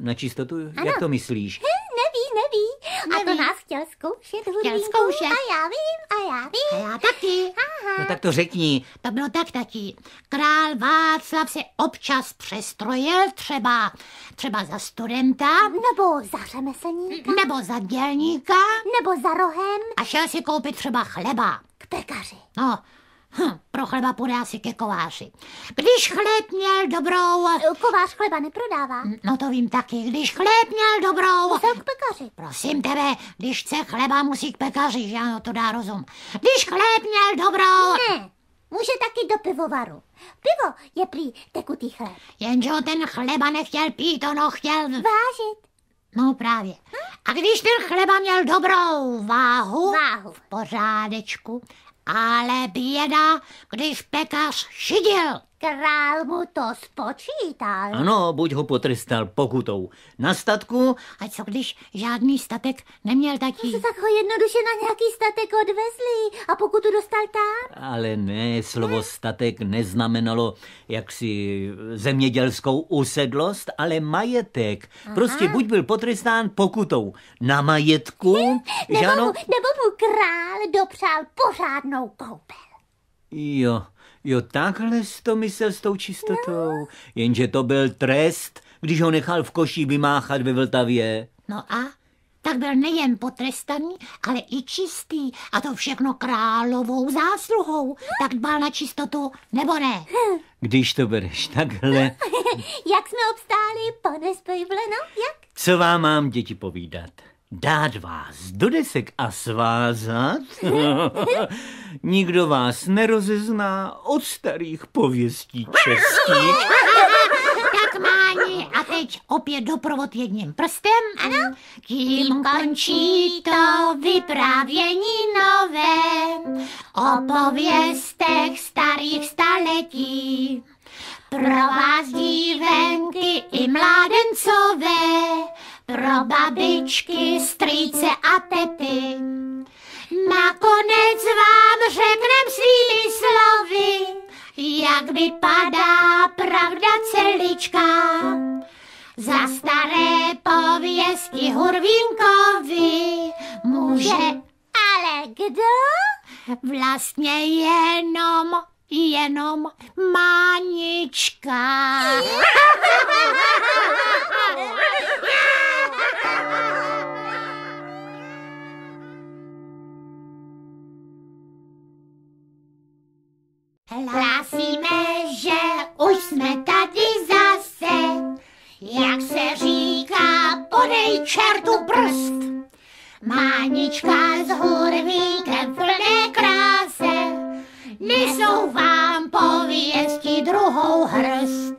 na čistotu, ano. jak to myslíš? He, neví, neví. neví. to nás chtěl zkoušet, Chtěl zkoušet. A já vím já taky. Aha. No tak to řekni. To bylo tak, tati. Král Václav se občas přestrojil třeba, třeba za studenta. Nebo za řemeslníka. Nebo za dělníka. Nebo za rohem. A šel si koupit třeba chleba. K pekaři. No, Hm, pro chleba půjde asi ke kováři. Když chléb měl dobrou... Eh, kovář chleba neprodává. Hm, no to vím taky. Když chléb měl dobrou... Musel k pekaři. Prosím tebe, když chce chleba, musí k pekaři, že ano, to dá rozum. Když chléb měl dobrou... Ne, může taky do pivovaru. Pivo je prý tekutý chléb. Jenže on ten chleba nechtěl pít, ono chtěl... Vážit. No právě. Hm? A když ten chleba měl dobrou váhu, váhu. v pořádečku, ale běda, když pekař šidil. Král mu to spočítal. Ano, buď ho potrestal pokutou na statku. A co když žádný statek neměl taky? No, tak ho jednoduše na nějaký statek odvezli a pokutu dostal tam. Ale ne, slovo ne? statek neznamenalo jaksi zemědělskou usedlost, ale majetek. Aha. Prostě buď byl potrestán pokutou na majetku. Ne, hm, nebo, žádnou... nebo mu král dopřál pořádnou koupel. Jo. Jo, takhle to myslel s tou čistotou. Jenže to byl trest, když ho nechal v koší vymáchat ve Vltavě. No a? Tak byl nejen potrestaný, ale i čistý. A to všechno královou zásluhou. Tak dbal na čistotu, nebo ne? Když to bereš takhle. jak jsme obstáli, pane Spejble, no, jak? Co vám mám, děti, povídat? dát vás do desek a svázat, nikdo vás nerozezná od starých pověstí českých. Tak máni, a teď opět doprovod jedním prstem. Ano. Tím končí to vyprávění nové o pověstech starých staletí. Pro vás dívenky i mládenců pro babičky, strýce a tety. Nakonec vám řeknem svými slovy, jak vypadá pravda celička. Za staré pověsti Hurvínkovi může... Ale kdo? Vlastně jenom, jenom Manička. Hlásíme, že už jsme tady zase, jak se říká, podej čertu prst. Mánička s hurvíkem plné kráse, nesou vám pověsti druhou hrst.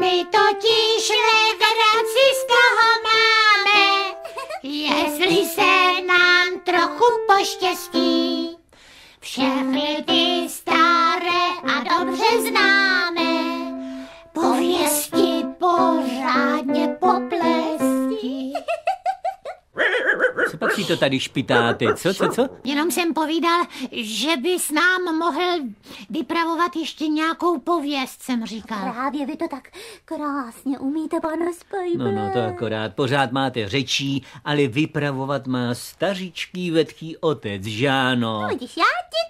My totiž legraci z toho máme, jestli se nám trochu poštěstí. Všechny ty dobře známe, pověsti pořádně pop patří to tady špitáte? co, co, co? Jenom jsem povídal, že bys nám mohl vypravovat ještě nějakou pověst, jsem říkal. Právě vy to tak krásně umíte, pane Spejble. No, no, to akorát, pořád máte řečí, ale vypravovat má stařičký vedký otec, žáno. No, já ti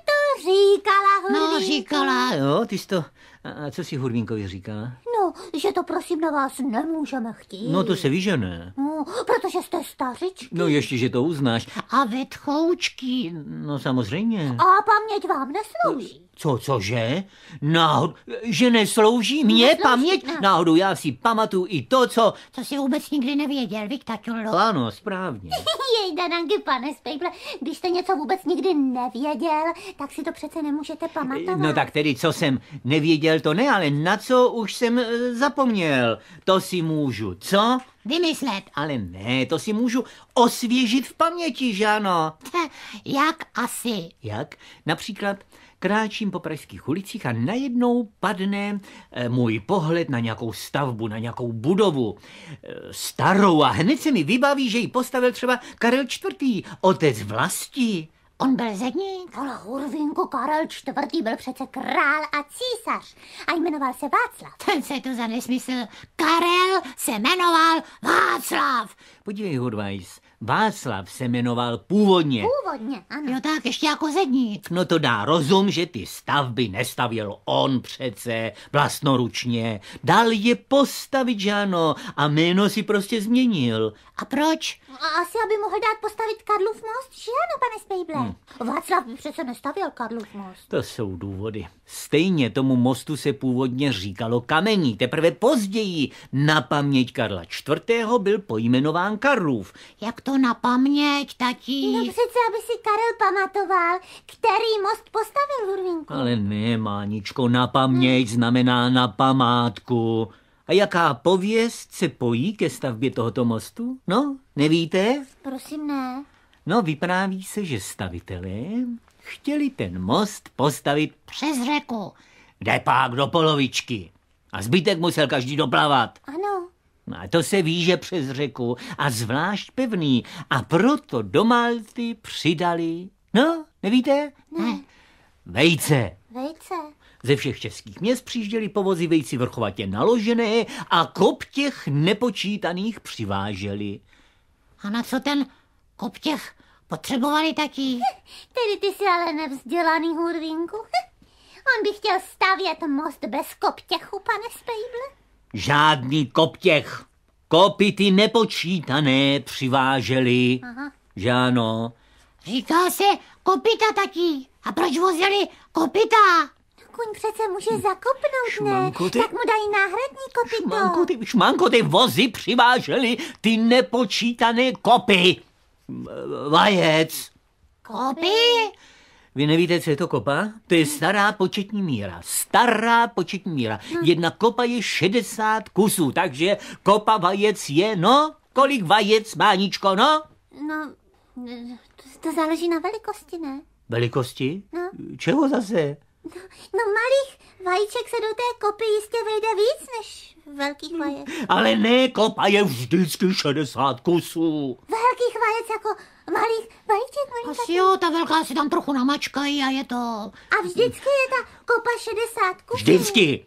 to říkala, Hulíka. No, říkala. Jo, ty jsi to a co si Hurvínkovi říká? No, že to prosím na vás nemůžeme chtít. No to se ví, že ne. No, protože jste stařičky. No ještě, že to uznáš. A vetchoučky. No samozřejmě. A paměť vám neslouží. Co, cože? Náhodou, že neslouží mě neslouží, paměť? Ne. Náhodou já si pamatuju i to, co... Co si vůbec nikdy nevěděl, Viktačulo. Ano, správně. Jej, dananky, pane Spejble, když jste něco vůbec nikdy nevěděl, tak si to přece nemůžete pamatovat. No tak tedy, co jsem nevěděl, to ne, ale na co už jsem e, zapomněl, to si můžu, co? Vymyslet. Ale ne, to si můžu osvěžit v paměti, že ano? Eh, jak asi? Jak? Například kráčím po pražských ulicích a najednou padne eh, můj pohled na nějakou stavbu, na nějakou budovu eh, starou a hned se mi vybaví, že ji postavil třeba Karel IV., otec vlasti. On byl zedník. Ale Hurvinku Karel IV. byl přece král a císař a jmenoval se Václav. Ten se to za nesmysl. Karel se jmenoval Václav. Podívej, Hurvajs, Václav se jmenoval původně. Původně, ano. Jo tak, ještě jako zedník. No to dá rozum, že ty stavby nestavěl on přece vlastnoručně. Dal je postavit, žáno, a jméno si prostě změnil. A proč? A no, asi, aby mohl dát postavit Karlův most, že ano, pane Spejble? Hm. Václav přece nestavěl Karlův most. To jsou důvody. Stejně tomu mostu se původně říkalo kamení. Teprve později na paměť Karla IV. byl pojmenován Karlův. Jak to na paměť, tatí? No přece, aby si Karel pamatoval, který most postavil Hurvinku. Ale ne, Máničko, na paměť hmm. znamená na památku. A jaká pověst se pojí ke stavbě tohoto mostu? No, nevíte? Prosím, ne. No, vypráví se, že stavitelé chtěli ten most postavit přes řeku, kde pak do polovičky. A zbytek musel každý doplavat. Ano. No a to se ví, že přes řeku a zvlášť pevný. A proto do Malty přidali, no, nevíte? Ne. Vejce. Vejce. Ze všech českých měst přijížděli povozy vejci vrchovatě naložené a kop těch nepočítaných přiváželi. A na co ten kop těch potřebovali taky. Tedy ty jsi ale nevzdělaný hurvinku. On by chtěl stavět most bez koptěchu, pane Spejble. Žádný koptěch. Kopy ty nepočítané přiváželi. Aha. Žáno. Říká se kopita taky. A proč vozili kopita? kuň přece může zakopnout, šmanko, ne? Ty... Tak mu dají náhradní kopito. Šmanko, ty, šmanko, ty vozy přiváželi ty nepočítané kopy. Vajec! Kopy? Vy nevíte, co je to kopa? To je stará početní míra. Stará početní míra. Hm. Jedna kopa je 60 kusů, takže kopa vajec je, no? Kolik vajec, Máničko, no? No, to záleží na velikosti, ne? Velikosti? No. Čeho zase? No, no malých vajíček se do té kopy jistě vejde víc než velkých hmm. vajec. Ale ne, kopa je vždycky 60 kusů. Velkých vajec jako malých vajíček? Malých asi jo, ta velká si tam trochu namačkají a je to... A vždycky je ta kopa 60 kusů. Vždycky.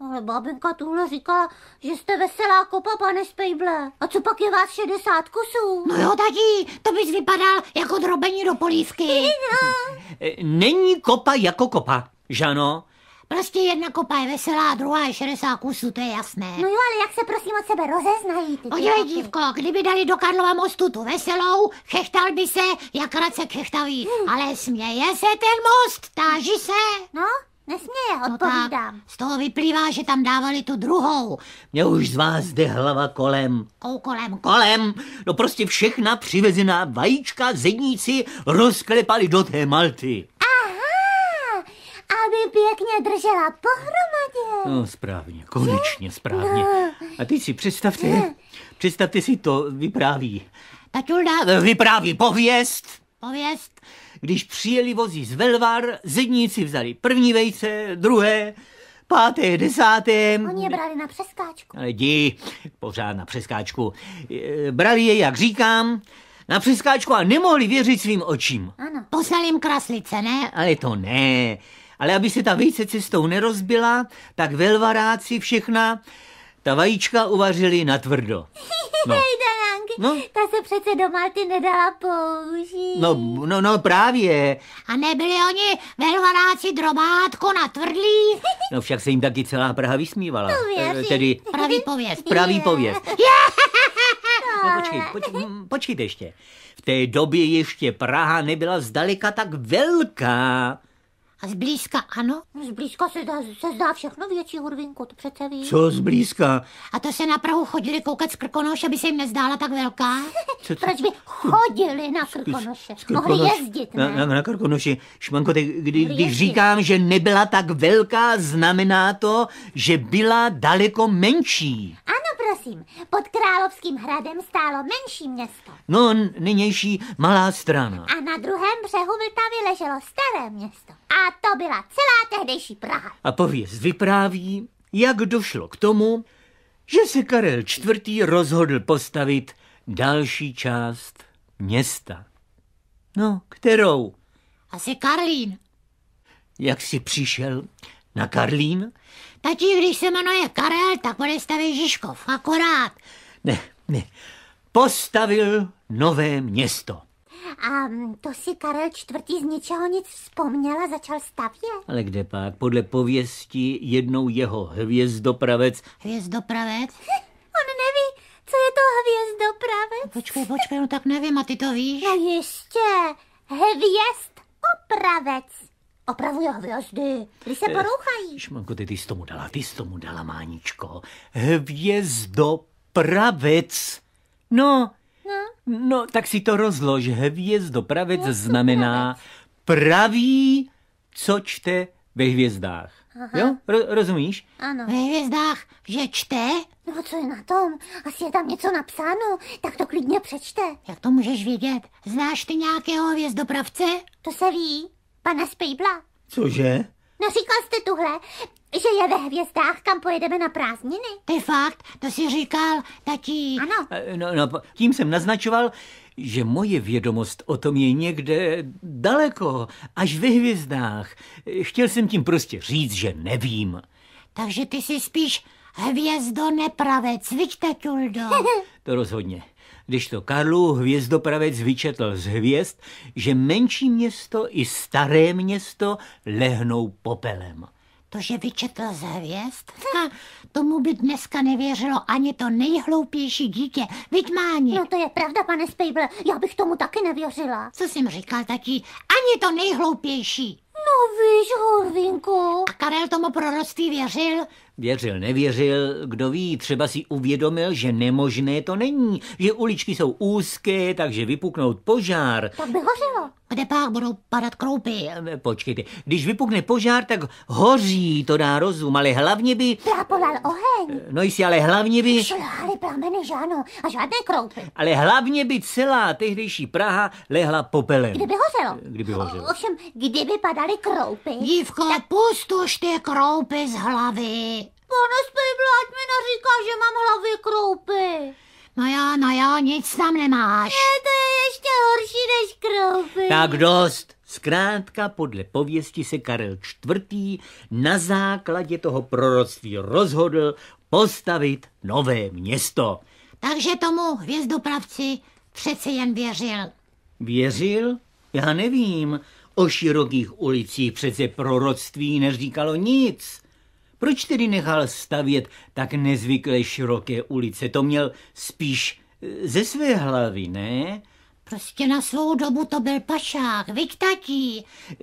Ale babinka tuhle říká, že jste veselá kopa, pane Spejble. A co pak je vás 60 kusů? No jo, tati, to bys vypadal jako drobení do polívky. No. Eh, není kopa jako kopa, Žano. Prostě jedna kopa je veselá, druhá je 60 kusů, to je jasné. No jo, ale jak se prosím od sebe rozeznají ty Podívej, dívko, kdyby dali do Karlova mostu tu veselou, chechtal by se, jak rad se chechtaví. Hmm. Ale směje se ten most, táží se. No, Nesměje, odpovídám. No tak, z toho vyplývá, že tam dávali tu druhou. Mě už z vás jde hlava kolem. Kou kolem? Kolem. No prostě všechna přivezená vajíčka zedníci rozklepali do té Malty. Aha, aby pěkně držela pohromadě. No správně, konečně správně. No. A teď si představte, no. představte si to, vypráví. Taťulda. Vypráví pověst. Pověst. Když přijeli vozí z Velvar, zedníci vzali první vejce, druhé, páté, desáté. Oni je brali na přeskáčku. Ale jdi, pořád na přeskáčku. Brali je, jak říkám, na přeskáčku a nemohli věřit svým očím. Ano. Poslal jim kraslice, ne? Ale to ne. Ale aby se ta vejce cestou nerozbila, tak velvaráci všechna ta vajíčka uvařili na tvrdo. No. Hanky, no? ta se přece do Malty nedala použít. No, no, no, právě. A nebyli oni velvaráci drobátko na tvrdlí? No však se jim taky celá Praha vysmívala. To no, věřím. Tedy... Pravý pověst. Pravý pověst. No, počkej, počkej, hm, počkejte ještě. V té době ještě Praha nebyla zdaleka tak velká zblízka ano? Zblízka se, dá, se zdá všechno větší, Hurvinku, to přece víš. Co zblízka? A to se na Prahu chodili koukat z Krkonoš, aby se jim nezdála tak velká? Co, co? Proč by chodili na Krkonoše? Z, Mohli jezdit, ne? Na, na, na Krkonoši. Šmanko, ty, kdy, když jezdit. říkám, že nebyla tak velká, znamená to, že byla daleko menší. A prosím, pod Královským hradem stálo menší město. No, nynější malá strana. A na druhém břehu Vltavy leželo staré město. A to byla celá tehdejší Praha. A pověst vypráví, jak došlo k tomu, že se Karel IV. rozhodl postavit další část města. No, kterou? Asi Karlín. Jak jsi přišel na Karlín? Tati, když se jmenuje Karel, tak bude stavit Žižkov, akorát. Ne, ne, postavil nové město. A mm, to si Karel čtvrtý z ničeho nic vzpomněl a začal stavět. Ale kde pak? Podle pověsti jednou jeho hvězdopravec... Hvězdopravec? On neví, co je to hvězdopravec. Počkej, počkej, no tak nevím, a ty to víš? No jistě, hvězdopravec. opravec. Opravuje hvězdy, Ty se eh, porouchají. Šmanko, ty, ty jsi tomu dala, ty jsi tomu dala, Máničko. Hvězdopravec. No, no, no tak si to rozlož. Hvězdopravec Hvězdopravec. No, znamená pravý, co čte ve hvězdách. Aha. Jo, Ro- rozumíš? Ano. Ve hvězdách, že čte? No co je na tom? Asi je tam něco napsáno, tak to klidně přečte. Jak to můžeš vědět? Znáš ty nějakého hvězdopravce? To se ví. Pana Spejbla? Cože? No říkal jste tuhle, že je ve hvězdách, kam pojedeme na prázdniny. Ty fakt? To si říkal, tatí. Ano. Eh, no, no, tím jsem naznačoval, že moje vědomost o tom je někde daleko, až ve hvězdách. Chtěl jsem tím prostě říct, že nevím. Takže ty jsi spíš hvězdo nepravec, viď, tatuldo? to rozhodně když to Karlu hvězdopravec vyčetl z hvězd, že menší město i staré město lehnou popelem. To, že vyčetl z hvězd? Ha, tomu by dneska nevěřilo ani to nejhloupější dítě. Vytmáni. No to je pravda, pane Spejbl, já bych tomu taky nevěřila. Co jsem říkal, tatí? Ani to nejhloupější. No víš, Horvinko. A Karel tomu prorostý věřil? Věřil, nevěřil, kdo ví, třeba si uvědomil, že nemožné to není, že uličky jsou úzké, takže vypuknout požár. To by hořelo. Kde pak budou padat kroupy. Počkejte, když vypukne požár, tak hoří, to dá rozum, ale hlavně by... Trápoval oheň. No jsi, ale hlavně by... Šlály plameny, žáno, a žádné kroupy. Ale hlavně by celá tehdejší Praha lehla popelem. Kdyby hořelo. Kdyby hořelo. O, ovšem, kdyby padaly kroupy. Dívko, tak... pustuš ty kroupy z hlavy. Pane Spejble, ať mi neříká, že mám hlavě kroupy. No jo, no jo, nic tam nemáš. Ne, to je ještě horší než kroupy. Tak dost. Zkrátka podle pověsti se Karel IV. na základě toho proroctví rozhodl postavit nové město. Takže tomu hvězdopravci přece jen věřil. Věřil? Já nevím. O širokých ulicích přece proroctví neříkalo nic. Proč tedy nechal stavět tak nezvykle široké ulice? To měl spíš eh, ze své hlavy, ne? Prostě na svou dobu to byl pašák, vyktatí. Eh,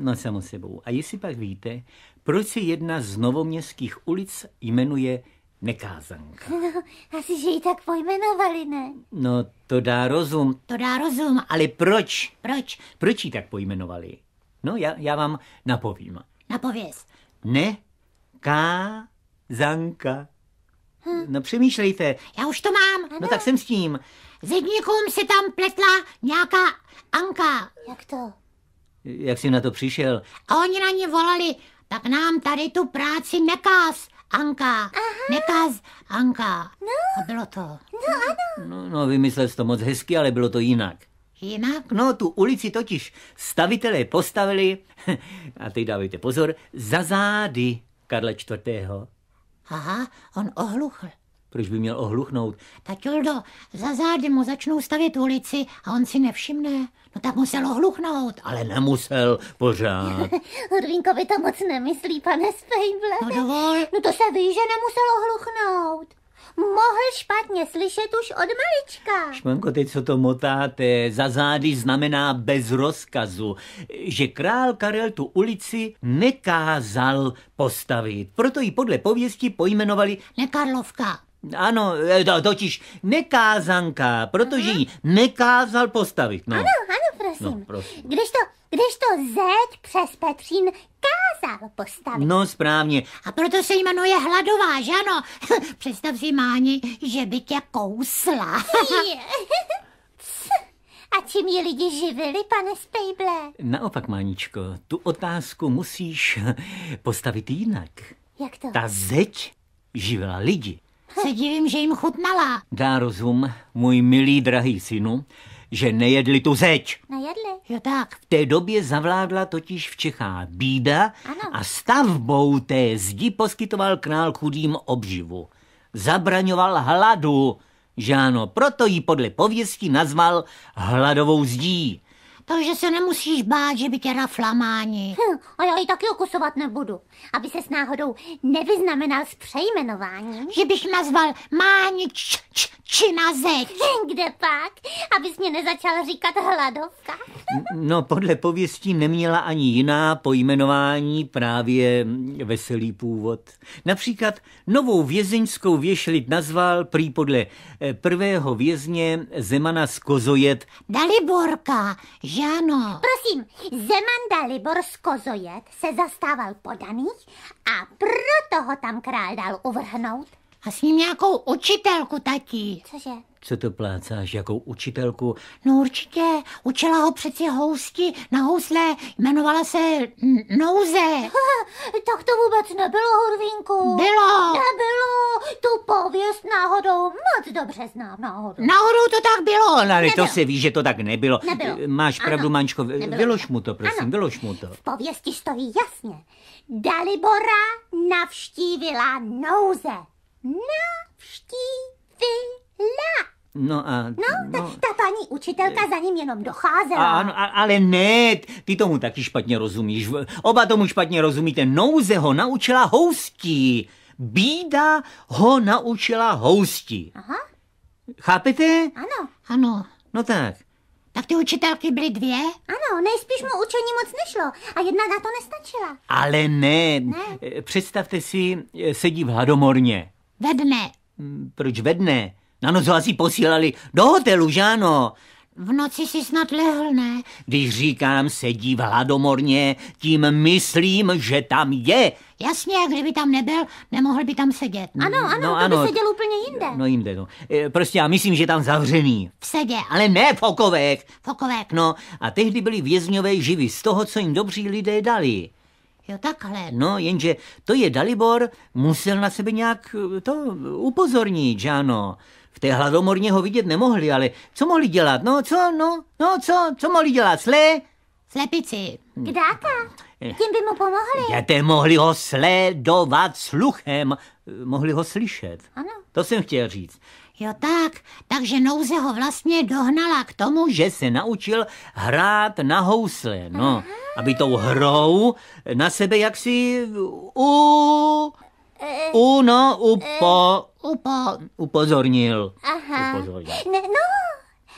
no samo sebou. A jestli pak víte, proč se jedna z novoměstských ulic jmenuje Nekázanka? No, asi, že ji tak pojmenovali, ne? No, to dá rozum. To dá rozum. Ale proč? Proč? Proč ji tak pojmenovali? No, já, já vám napovím. Napověz. Ne Ká, zanka. Hm. No přemýšlejte. Já už to mám. Ano. No tak jsem s tím. jedníkům se tam pletla nějaká Anka. Jak to? Jak jsi na to přišel? A oni na ně volali, tak nám tady tu práci nekáz, Anka. Aha. Nekáz, Anka. No. A bylo to. No ano. No, no vymyslel jsi to moc hezky, ale bylo to jinak. Jinak? No, tu ulici totiž stavitelé postavili, a teď dávejte pozor, za zády. Karla IV. Aha, on ohluchl. Proč by měl ohluchnout? Taťoldo, za zády mu začnou stavět ulici a on si nevšimne. No tak musel ohluchnout. Ale nemusel, pořád. Hurvinkovi to moc nemyslí, pane Spejble. No dovol. No to se ví, že nemusel ohluchnout mohl špatně slyšet už od malička. Šmonko, teď co to motáte, za zády znamená bez rozkazu, že král Karel tu ulici nekázal postavit. Proto ji podle pověsti pojmenovali Nekarlovka. Ano, e, to, totiž nekázanka, protože mhm. ji nekázal postavit. No. Ano, ano, prosím. No, prosím. Když to, když to Z přes Petřín dokázal postavit. No správně. A proto se jmenuje Hladová, že ano? Představ si, Máni, že by tě kousla. A čím je lidi živili, pane Spejble? Naopak, Máničko, tu otázku musíš postavit jinak. Jak to? Ta zeď živila lidi. Hm. Se divím, že jim chutnala. Dá rozum, můj milý drahý synu, že nejedli tu zeď. Nejedli? Jo tak. V té době zavládla totiž v Čechách bída ano. a stavbou té zdi poskytoval král chudým obživu. Zabraňoval hladu, že ano, proto ji podle pověsti nazval hladovou zdí. Takže se nemusíš bát, že by tě raflamáni. Hm, a já ji taky okusovat nebudu, aby se s náhodou nevyznamenal s přejmenováním. Že bych nazval Máni č, č, či na zeď. Kde pak, abys mě nezačal říkat hladovka? No, podle pověstí neměla ani jiná pojmenování právě veselý původ. Například novou vězeňskou věšlit nazval prý podle eh, prvého vězně Zemana z Kozojet Daliborka, že ano. Prosím, Zemanda Libor z Kozojet se zastával podaných a proto ho tam král dal uvrhnout. A s ním nějakou učitelku, tatí. Cože? Co to plácáš, jakou učitelku? No určitě, učila ho přeci housti na housle, jmenovala se Nouze. tak to vůbec nebylo, Hurvínku. Bylo. Nebylo, tu pověst náhodou moc dobře znám náhodou. Náhodou to tak bylo. No, ale nebylo. to se ví, že to tak nebylo. nebylo. Máš ano. pravdu, Mančko, nebylo. vylož mu to, prosím, ano. vylož mu to. V pověsti stojí jasně. Dalibora navštívila Nouze. Navštívila la. No a... No, ta, no, ta paní učitelka za ním jenom docházela. A, ano, a, ale ne, ty tomu taky špatně rozumíš. Oba tomu špatně rozumíte. Nouze ho naučila houstí. Bída ho naučila houstí. Aha. Chápete? Ano. Ano. No tak. Tak ty učitelky byly dvě? Ano, nejspíš mu učení moc nešlo a jedna na to nestačila. Ale ne. ne. Představte si, eh, sedí v hladomorně. Ve dne. Mm, proč ve dne? Na noc ho asi posílali do hotelu, že ano? V noci si snad lehl, ne? Když říkám sedí v hladomorně, tím myslím, že tam je. Jasně, jak kdyby tam nebyl, nemohl by tam sedět. Ano, no, ano, no, to ano. by seděl úplně jinde. No jinde, no. E, prostě já myslím, že tam zavřený. V sedě. Ale ne v okovek. V okovek. No a tehdy byli vězňové živi z toho, co jim dobří lidé dali. Jo, takhle. No, jenže to je Dalibor, musel na sebe nějak e, to upozornit, že ano. V té hladomorně ho vidět nemohli, ale co mohli dělat? No co, no, no co, co mohli dělat? Slé? Slepici. Hm. Kdáka? Eh. Tím by mu pomohli. Jete, mohli ho sledovat sluchem. Mohli ho slyšet. Ano. To jsem chtěl říct. Jo tak, takže nouze ho vlastně dohnala k tomu, že se naučil hrát na housle, no. Aha. Aby tou hrou na sebe jaksi u... Eh. U, no, upo, Upo... Upozornil. Aha. Upozornil. Ne, no,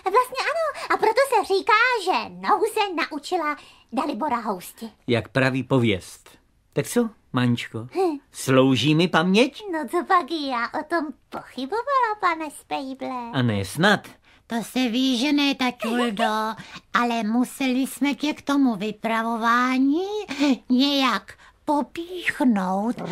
vlastně ano. A proto se říká, že nouze naučila Dalibora housti. Jak praví pověst. Tak co, Mančko? Hm. Slouží mi paměť? No co pak já o tom pochybovala, pane Spejble. A ne snad. To se ví, že ne, Tatuldo, ale museli jsme tě k tomu vypravování nějak popíchnout.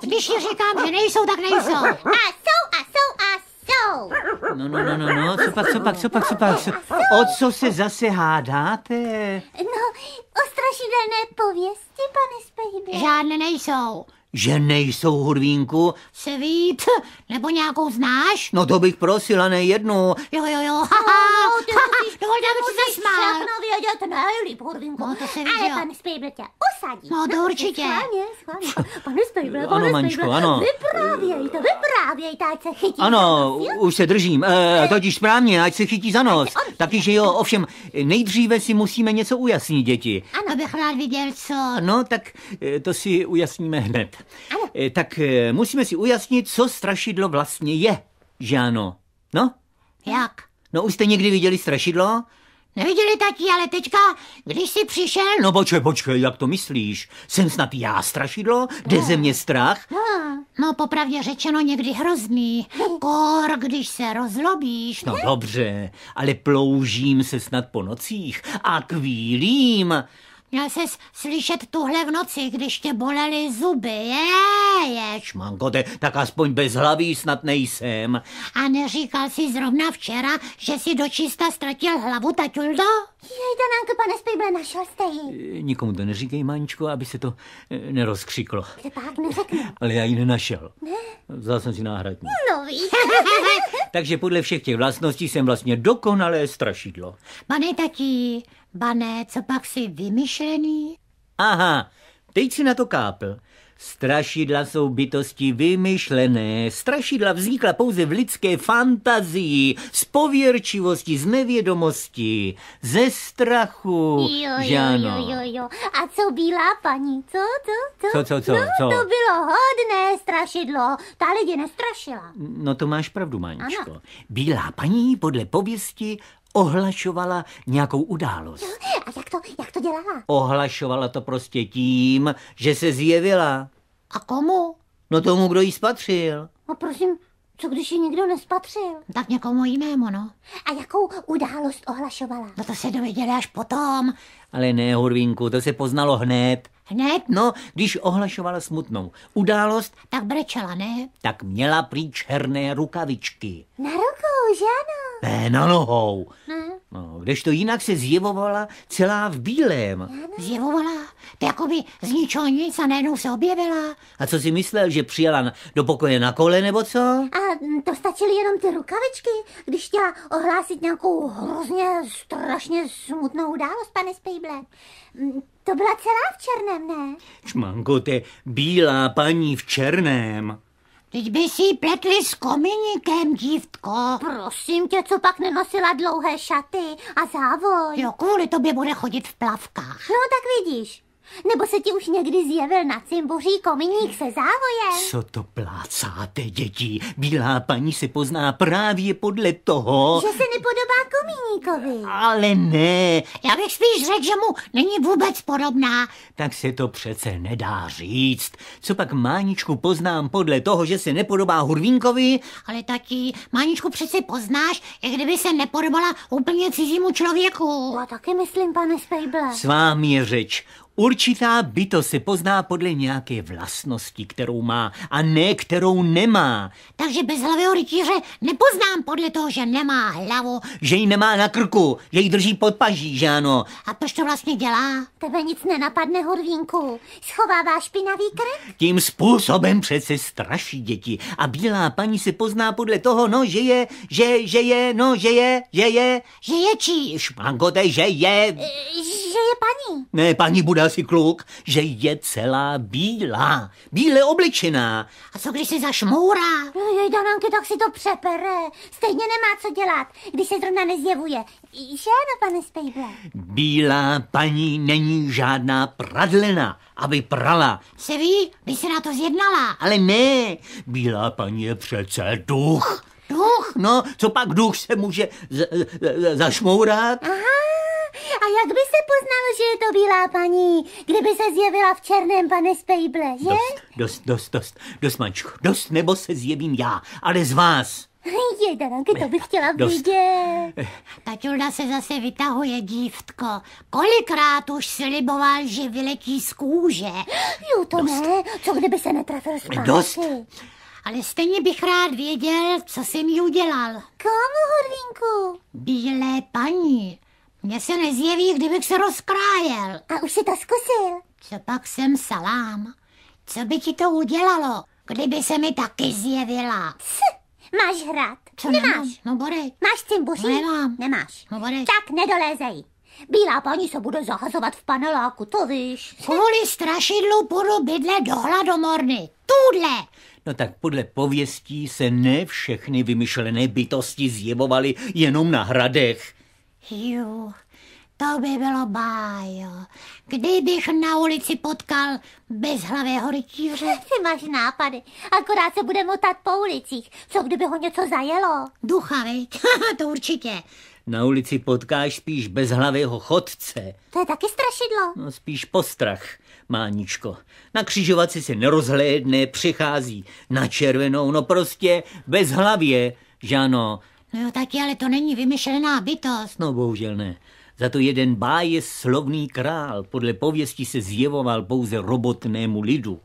Když ti říkám, že nejsou, tak nejsou. A jsou, a jsou, a jsou. No, no, no, no, no, co pak, co pak, co pak, co pak, co... o co se zase hádáte? No, o strašidelné pověsti, pane Spejbě. Žádné nejsou. Že nejsou hurvínku? Svít, nebo nějakou znáš? No to bych prosila, ne jednu. Jo, jo, jo, ha, ha, no, ty ha, musíš, dovolte, abych se smál. všechno vědět nejlíp, hurvínku. No, to se Ale pan Spejbl tě usadí. No, to no, určitě. Schválně, schválně. Pane Spejbl, pane Ano, Mančko, ano. Vyprávěj to. ať se chytí Ano, už se držím. E, totiž správně, ať se chytí za nos. Taky, že jo, ovšem, nejdříve si musíme něco ujasnit, děti. Ano, bych rád viděl, co. No, tak eh, to si ujasníme hned. Eh, tak eh, musíme si ujasnit, co strašidlo vlastně je, že ano? No? Jak? No už jste někdy viděli strašidlo? Neviděli tati, ale teďka, když jsi přišel... No počkej, počkej, jak to myslíš? Jsem snad já strašidlo? Jde no. ze mě strach? No, no popravdě řečeno někdy hrozný. Kor, když se rozlobíš. No dobře, ale ploužím se snad po nocích a kvílím. Měl ses slyšet tuhle v noci, když tě bolely zuby. Je, je, šmankote, tak aspoň bez hlavy snad nejsem. A neříkal si zrovna včera, že si dočista ztratil hlavu, taťuldo? Jej, Danánko, pane Spejble, našel jste ji. Eh, nikomu to neříkej, Maničko, aby se to eh, nerozkřiklo. Kde pak neřekne. Ale já ji nenašel. Ne? Vzal jsem si náhradní. No víš. Takže podle všech těch vlastností jsem vlastně dokonalé strašidlo. Pane tatí, Bané, co pak si vymyšlený? Aha, teď si na to kápl. Strašidla jsou bytosti vymyšlené. Strašidla vznikla pouze v lidské fantazii, z pověrčivosti, z nevědomosti, ze strachu. Jo, žáno. jo, jo, jo. A co bílá paní? Co, co, co? Co, co, co? No, co? to bylo hodné strašidlo. Ta lidi nestrašila. No to máš pravdu, Maničko. Ano. Bílá paní podle pověsti ohlašovala nějakou událost. A jak to, jak to dělala? Ohlašovala to prostě tím, že se zjevila. A komu? No tomu, kdo jí spatřil. No prosím, co když ji nikdo nespatřil? Tak někomu jinému, no. A jakou událost ohlašovala? No to se dověděli až potom. Ale ne, Hurvinku, to se poznalo hned. Hned? No, když ohlašovala smutnou událost, tak brečela, ne? tak měla prý černé rukavičky. Na rukou, že ano? Ne, na nohou. No. No, kdežto jinak se zjevovala celá v bílém. Zjevovala? To jako by z ničeho nic a najednou se objevila. A co si myslel, že přijela do pokoje na kole nebo co? A hm, to stačily jenom ty rukavičky, když chtěla ohlásit nějakou hrozně strašně smutnou událost, pane Spejble. Hm, to byla celá v černém, ne? Čmanko, to je bílá paní v černém. Teď by si ji pletli s kominíkem, dívtko. Prosím tě, co pak nenosila dlouhé šaty a závoj? Jo, kvůli tobě bude chodit v plavkách. No, tak vidíš. Nebo se ti už někdy zjevil na cimboří kominík se závojem? Co to plácáte, děti? Bílá paní se pozná právě podle toho... Že se nepodobá kominíkovi. Ale ne. Já bych spíš řekl, že mu není vůbec podobná. Tak se to přece nedá říct. Co pak Máničku poznám podle toho, že se nepodobá Hurvínkovi? Ale tati, Máničku přece poznáš, jak kdyby se nepodobala úplně cizímu člověku. Já taky myslím, pane Spejble. S vámi je řeč. Určitá bytost se pozná podle nějaké vlastnosti, kterou má, a ne kterou nemá. Takže bez hlavého rytíře nepoznám podle toho, že nemá hlavu. Že ji nemá na krku, že ji drží pod paží, že ano. A proč to vlastně dělá? Tebe nic nenapadne, Hurvínku. Schovává špinavý krk? Tím způsobem přece straší děti. A bílá paní se pozná podle toho, no, že je, že, že je, no, že je, že je. Že je čí? Špankote, že je. Že je paní. Ne, paní bude si kluk, že je celá bílá, bíle obličená. A co když si zašmourá? jej, Danánky, tak si to přepere. Stejně nemá co dělat, když se zrovna nezjevuje. Že ano, pane Spejble? Bílá paní není žádná pradlena, aby prala. Se ví, by se na to zjednala. Ale ne, bílá paní je přece duch. Duch? No, co pak duch se může zašmourat? Aha. A jak by se poznalo, že je to bílá paní, kdyby se zjevila v černém, pane Spejble, že? Dost, dost, dost, dost, dost, Mančko, dost, nebo se zjevím já, ale z vás. Jedanky, to bych chtěla dost. vidět. Eh. Tačulda se zase vytahuje, dívtko. Kolikrát už sliboval, že vyletí z kůže. Jo, to dost. ne. Co kdyby se netrafil z eh, Dost. Ale stejně bych rád věděl, co jsem jí udělal. Komu, Horvinku? Bílé paní. Mně se nezjeví, kdybych se rozkrájel. A už si to zkusil? Co pak jsem salám? Co by ti to udělalo, kdyby se mi taky zjevila? C, máš hrad? Co Nemáš. Nemám? No bory. Máš cimbuši? No, nemám. Nemáš. No bory. Tak nedolézej. Bílá paní se bude zahazovat v paneláku, to víš. Kvůli strašidlu půjdu bydle do hladomorny. Tudle! No tak podle pověstí se ne všechny vymyšlené bytosti zjevovaly jenom na hradech. Ju, to by bylo bájo. Kdybych na ulici potkal bezhlavého rytíře. Ty máš nápady, akorát se bude motat po ulicích. Co kdyby ho něco zajelo? Ducha, viď? to určitě. Na ulici potkáš spíš bezhlavého chodce. To je taky strašidlo. No, spíš postrach, Máničko. Na křižovatce se nerozhlédne, přichází na červenou, no prostě bezhlavě, žano. No jo, taky, ale to není vymyšlená bytost. No bohužel ne. Za to jeden báje slovný král podle pověsti se zjevoval pouze robotnému lidu.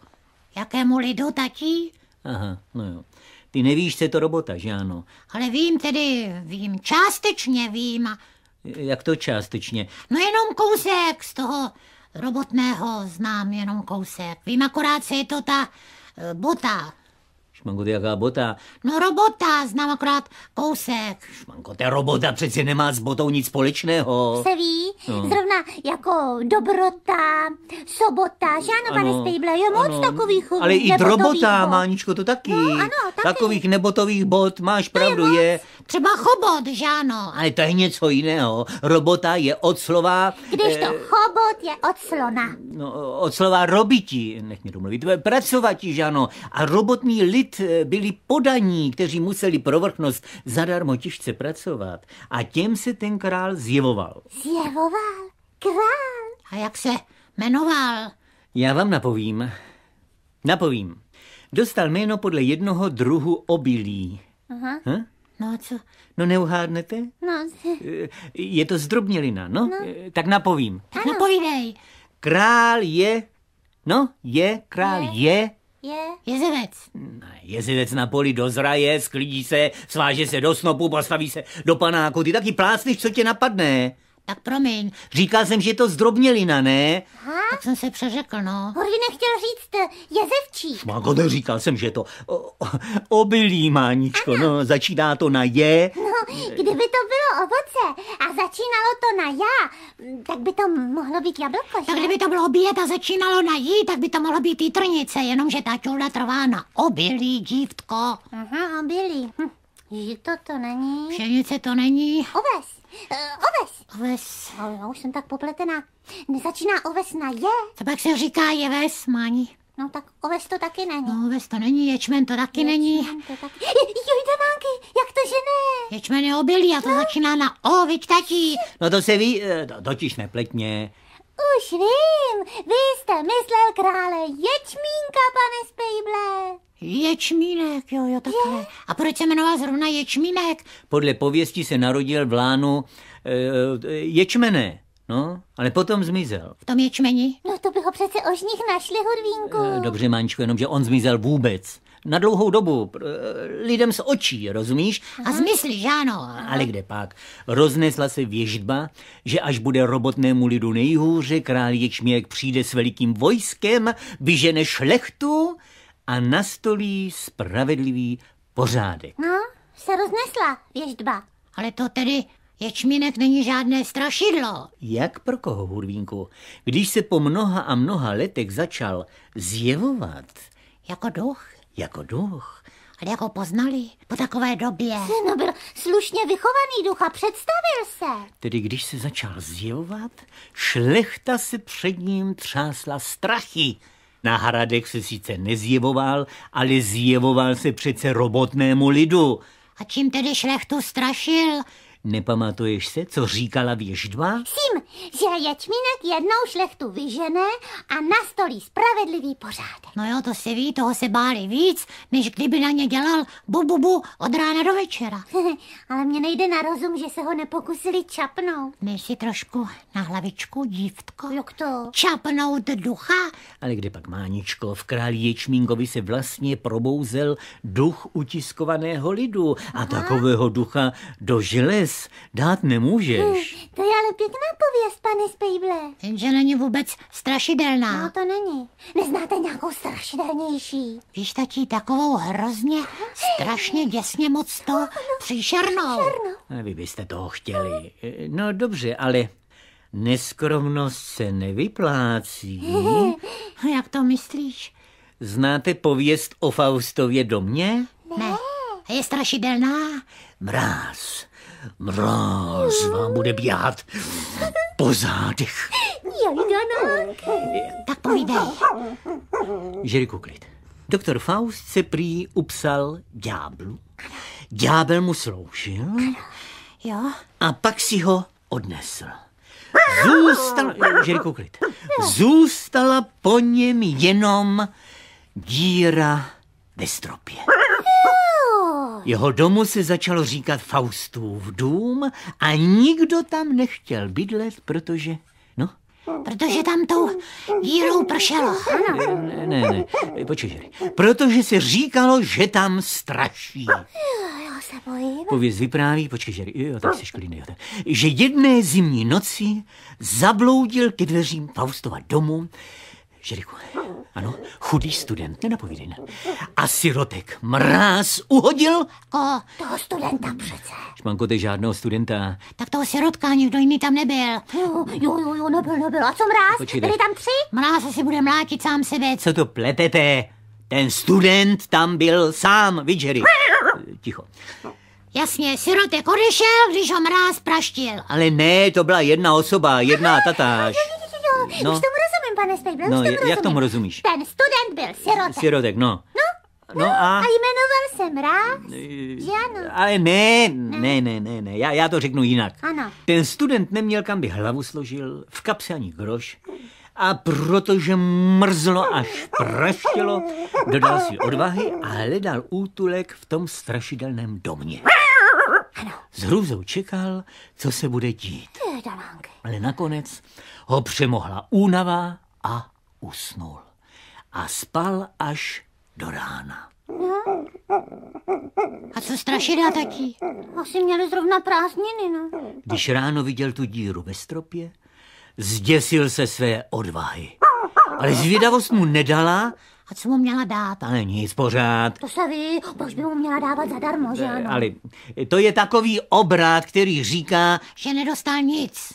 Jakému lidu, tatí? Aha, no jo. Ty nevíš, co je to robota, že ano? Ale vím tedy, vím, částečně vím. Jak to částečně? No jenom kousek z toho robotného znám jenom kousek. Vím akorát, co je to ta eh, bota. Šmangot jaká bota? No robota, znám akorát kousek. Šmango, ta robota přeci nemá s botou nic společného. Se ví, no. zrovna jako dobrota, sobota, žáno, pane Stable, je moc ano. takových Ale i drobota, bot. Máničko, to taky. No, ano, taky. Takových nebotových bot, máš to pravdu, je, je Třeba chobot, žáno. Ale to je něco jiného. Robota je od slova... Když to eh, chobot je od slona. No, od slova robiti, nech mě domluvit, pracovatí, žáno. A robotní lid Eh, byli podaní, kteří museli pro vrchnost zadarmo těžce pracovat. A těm se ten král zjevoval. Zjevoval? Král? A jak se jmenoval? Já vám napovím. Napovím. Dostal jméno podle jednoho druhu obilí. Aha. Hm? No a co? No neuhádnete? No. Eh, je to zdrobnělina, no? no. Eh, tak napovím. Tak ano. napovídej. Král je... No, je, král je, je je. Jezevec. Jezevec na poli dozraje, sklidí se, sváže se do snopu, postaví se do panáku. Ty taky plácneš, co tě napadne. Tak promiň. Říkal jsem, že to zdrobnělina, ne? Aha. Tak jsem se přeřekl, no. Hory nechtěl říct eh, jezevčík. Mago, no, Říkal jsem, že to o, obilí, Máničko. Ano. No, začíná to na je. No, kdyby to bylo ovoce a začínalo to na já, tak by to mohlo být jablko, že? Tak kdyby to bylo obět a začínalo na jí, tak by to mohlo být trnice, jenomže ta čula trvá na obilí, dívtko. Aha, obilí. Hm. Jito to není. Pšenice to není. Oves. Uh, oves. Oves. Ale já už jsem tak popletená. Nezačíná oves na je. Co pak se říká je ves, Máni. No tak oves to taky není. No oves to není, ječmen to taky ječmen není. To taky... Joj, danánky, jak to, že ne? Ječmen je obilý a to no. začíná na o, vyčtatí. No to se ví, eh, totiž nepletně. Už vím, vy jste myslel krále Ječmínka, pane Spejble. Ječmínek, jo, jo, takhle. Je? A proč se jmenoval zrovna Ječmínek? Podle pověsti se narodil v Lánu e, eh, eh, ječmene, No, ale potom zmizel. V tom ječmeni? No to by ho přece ožních našli, Hurvínku. Eh, dobře, Mančko, jenomže on zmizel vůbec na dlouhou dobu lidem z očí, rozumíš? A zmyslíš, ano. Ale kde pak? Roznesla se věžba, že až bude robotnému lidu nejhůře, král Ječmírek přijde s velikým vojskem, vyžene šlechtu a nastolí spravedlivý pořádek. No, se roznesla věždba. Ale to tedy Ječmínek není žádné strašidlo. Jak pro koho, Hurvínku? Když se po mnoha a mnoha letech začal zjevovat... Jako duch? Jako duch? Ale jako poznali po takové době? No byl slušně vychovaný duch a představil se. Tedy když se začal zjevovat, šlechta se před ním třásla strachy. Na Hradech se sice nezjevoval, ale zjevoval se přece robotnému lidu. A čím tedy šlechtu strašil? Nepamatuješ se, co říkala věždba? Sím, že ječminek jednou šlechtu vyžené a nastolí spravedlivý pořádek. No jo, to se ví, toho se báli víc, než kdyby na ně dělal bububu bu, bu, od rána do večera. Ale mě nejde na rozum, že se ho nepokusili čapnout. si trošku na hlavičku, dívtko? Jak to? Čapnout ducha? Ale kde pak Máničko, v králi ječmínkovi se vlastně probouzel duch utiskovaného lidu a Aha. takového ducha do želez dnes dát nemůžeš. Hm, to je ale pěkná pověst, pane Spejble. Jenže není vůbec strašidelná. No to není. Neznáte nějakou strašidelnější? Víš, tatí, takovou hrozně, strašně děsně moc to no, no příšernou. příšernou. Vy byste toho chtěli. No dobře, ale neskromnost se nevyplácí. Jak to myslíš? Znáte pověst o Faustově domě? Ne. ne. Je strašidelná? Mráz Mráz vám bude běhat po zádech. Tak povídej. Žiriku klid. Doktor Faust se prý upsal ďáblu. Ďábel mu sloužil. Jo. A pak si ho odnesl. Zůstal, Žiriku klid. Zůstala po něm jenom díra ve stropě. Jeho domu se začalo říkat Faustův dům a nikdo tam nechtěl bydlet, protože... No, Protože tam tou dírou pršelo. Ano. Ne, ne, ne, počkej, protože se říkalo, že tam straší. Jo, já se bojím. Pověz vypráví, počkej, žery, jo, tak jsi klidný, jo, tak. že jedné zimní noci zabloudil ke dveřím Faustova domu Žiriku, ano, chudý student, nenapovídej ne. A sirotek mráz uhodil? Ko, toho studenta přece. Šmanko, ty žádného studenta. Tak toho sirotka nikdo jiný tam nebyl. Hm, jo, jo, jo, nebyl, nebyl. A co mráz? Počkejte. Byli tam tři? Mráz asi bude mlátit sám sebe. Co to pletete? Ten student tam byl sám, vidžery. Eh, ticho. Jasně, sirotek odešel, když ho mráz praštil. Ale ne, to byla jedna osoba, jedna tatáž. No. Už to pane Stejbel, no, tomu jak tomu rozumíš? Ten student byl sirotek. Sirotek, no. No? No, no a... a jmenoval jsem Ráz, eh, že ano? Ale ne, ne, ne, ne, ne, já, já to řeknu jinak. Ano. Ten student neměl kam by hlavu složil, v kapse ani groš, a protože mrzlo až praštilo, dodal si odvahy a hledal útulek v tom strašidelném domě. S hrůzou čekal, co se bude dít. Ale nakonec ho přemohla únava a usnul. A spal až do rána. A co strašidla taky? Asi měli zrovna prázdniny, no. Když ráno viděl tu díru ve stropě, zděsil se své odvahy. Ale zvědavost mu nedala a co mu měla dát? Ale nic, pořád. To se ví, proč by mu měla dávat zadarmo, že ano? Ale to je takový obrat, který říká... Že nedostal nic.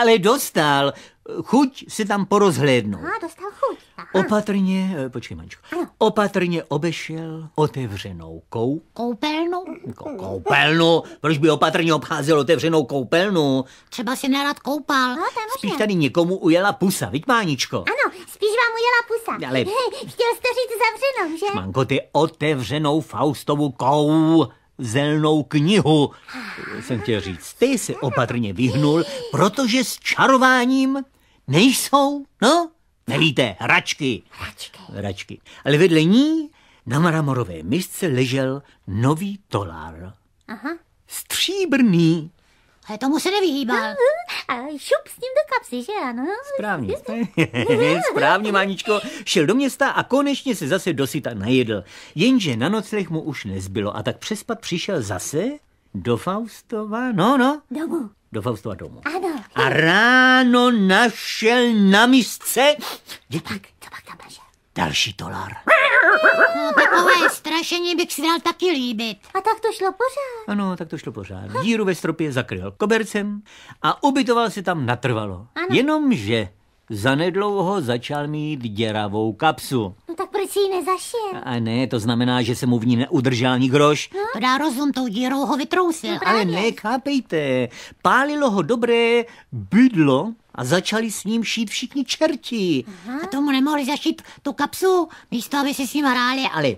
Ale dostal chuť si tam porozhlédnout. A, dostal chuť. Aha. Opatrně, eh, počkej mančko, opatrně obešel otevřenou kou... Koupelnu? Ko- koupelnu? Proč by opatrně obcházel otevřenou koupelnu? Třeba si nerad koupal. No, tam spíš tady někomu ujela pusa, viď Máničko? Ano, spíš vám ujela pusa. Ale... Chtěl jste říct zavřenou, že? Manko, ty otevřenou Faustovu kou zelenou knihu, jsem chtěl říct. Ty se opatrně vyhnul, protože s čarováním nejsou, no, nevíte, hračky. Hračky. Hračky. Ale vedle ní na mramorové misce ležel nový tolár. Aha. Stříbrný. Tomu se nevyhýbá. A šup s ním do kapsy, že ano? Správně, správně, správně Máničko. Šel do města a konečně se zase dosyta najedl. Jenže na noclech mu už nezbylo a tak přespat přišel zase do Faustova, no, no. Domů. Do Faustova domu. Ano. A ráno našel na misce... Co pak, co pak tam našel? další dolar. No, takové strašení bych si dal taky líbit. A tak to šlo pořád. Ano, tak to šlo pořád. Díru ve stropě zakryl kobercem a ubytoval se tam natrvalo. Ano. Jenomže zanedlouho začal mít děravou kapsu. No tak nic jí nezašil. A ne, to znamená, že se mu v ní neudržel ani groš. No? To dá rozum, tou dírou ho vytrousil. No Ale ne, chápejte, pálilo ho dobré bydlo a začali s ním šít všichni čerti. Aha. A tomu nemohli zašít tu kapsu, místo aby si s ním hráli. Ale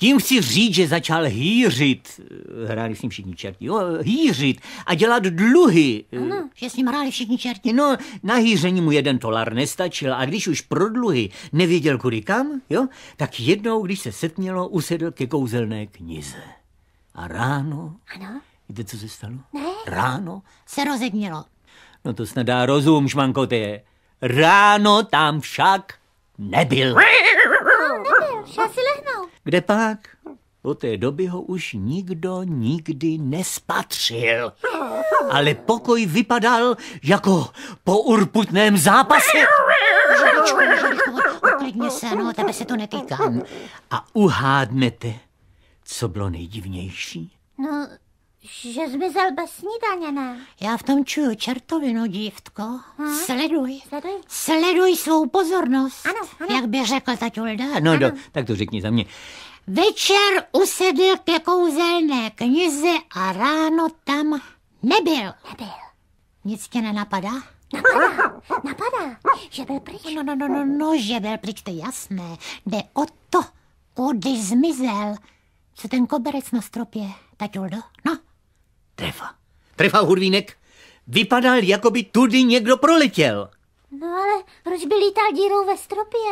tím chci říct, že začal hýřit. Eh, hráli s ním všichni čerti. Jo, hýřit a dělat dluhy. Eh, ano, že s ním hráli všichni čerti. No, na hýření mu jeden tolar nestačil a když už pro dluhy nevěděl kudy kam, jo, tak jednou, když se setmělo, usedl ke kouzelné knize. A ráno... Ano? Víte, co se stalo? Ne. Ráno? Se rozednělo. No to snad dá rozum, šmankote. Ráno tam však nebyl. No, nebyl, šel si lehnout. Kde pak? Od té doby ho už nikdo nikdy nespatřil. Ale pokoj vypadal jako po urputném zápase. Žáčku, žáčku, uklidně se, no, tebe se to netýkám. A uhádnete, co bylo nejdivnější? No, že zmizel bez snídaně, ne? Já v tom čuju čertovinu, dívtko. Ha? Sleduj. Sleduj. Sleduj svou pozornost. Ano, ano. Jak by řekl ta Tulda. No, ano. do, tak to řekni za mě. Večer usedl ke kouzelné knize a ráno tam nebyl. Nebyl. Nic tě nenapadá? Napadá, napadá, že byl pryč. No, no, no, no, no, že byl pryč, to je jasné. Jde o to, kudy zmizel. Co ten koberec na stropě, Tatuldo? No, Trefa. Trefa hurvínek. Vypadal, jako by tudy někdo proletěl. No ale proč by lítal dírou ve stropě?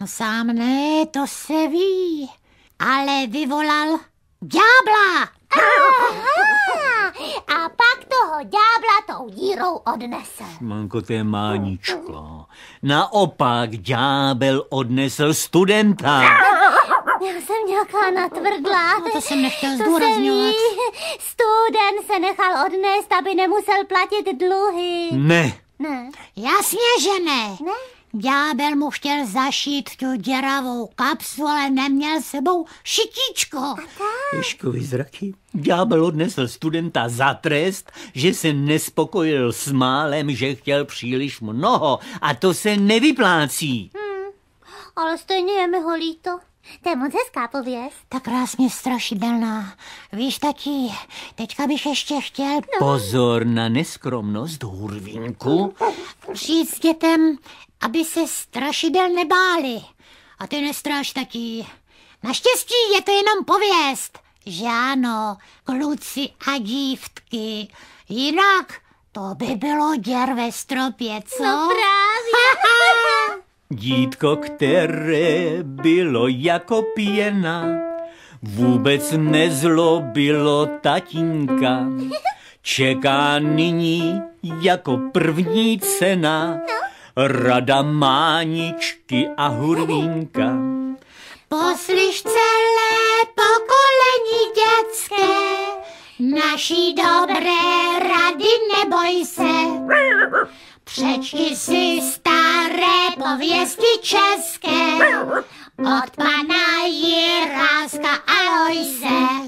No sám ne, to se ví. Ale vyvolal ďábla. Aha, a pak toho ďábla tou dírou odnesl. Manko, to je máničko. Naopak ďábel odnesl studenta. Ah! Já jsem nějaká natvrdlá. No to jsem nechtěl zdůrazňovat. Studen se nechal odnést, aby nemusel platit dluhy. Ne. Ne. Jasně, že ne. Ne. Ďábel mu chtěl zašít tu děravou kapsu, ale neměl sebou šitíčko. Ješkovi zraky. Ďábel odnesl studenta za trest, že se nespokojil s málem, že chtěl příliš mnoho a to se nevyplácí. Hmm, ale stejně je mi ho líto. To je moc hezká pověst. Ta krásně strašidelná. Víš, tatí, teďka bych ještě chtěl... No. Pozor na neskromnost, hurvínku. Říct dětem, aby se strašidel nebáli. A ty nestráš, tatí. Naštěstí je to jenom pověst. Že ano, kluci a dívky. Jinak to by bylo děr ve stropě, co? No právě. Dítko, které bylo jako pěna, vůbec nezlobilo tatínka. Čeká nyní jako první cena rada máničky a hurvínka. Poslyš celé pokolení dětské, naší dobré rady neboj se. Přečti si staré pověsti české od pana Jiráska Alojse.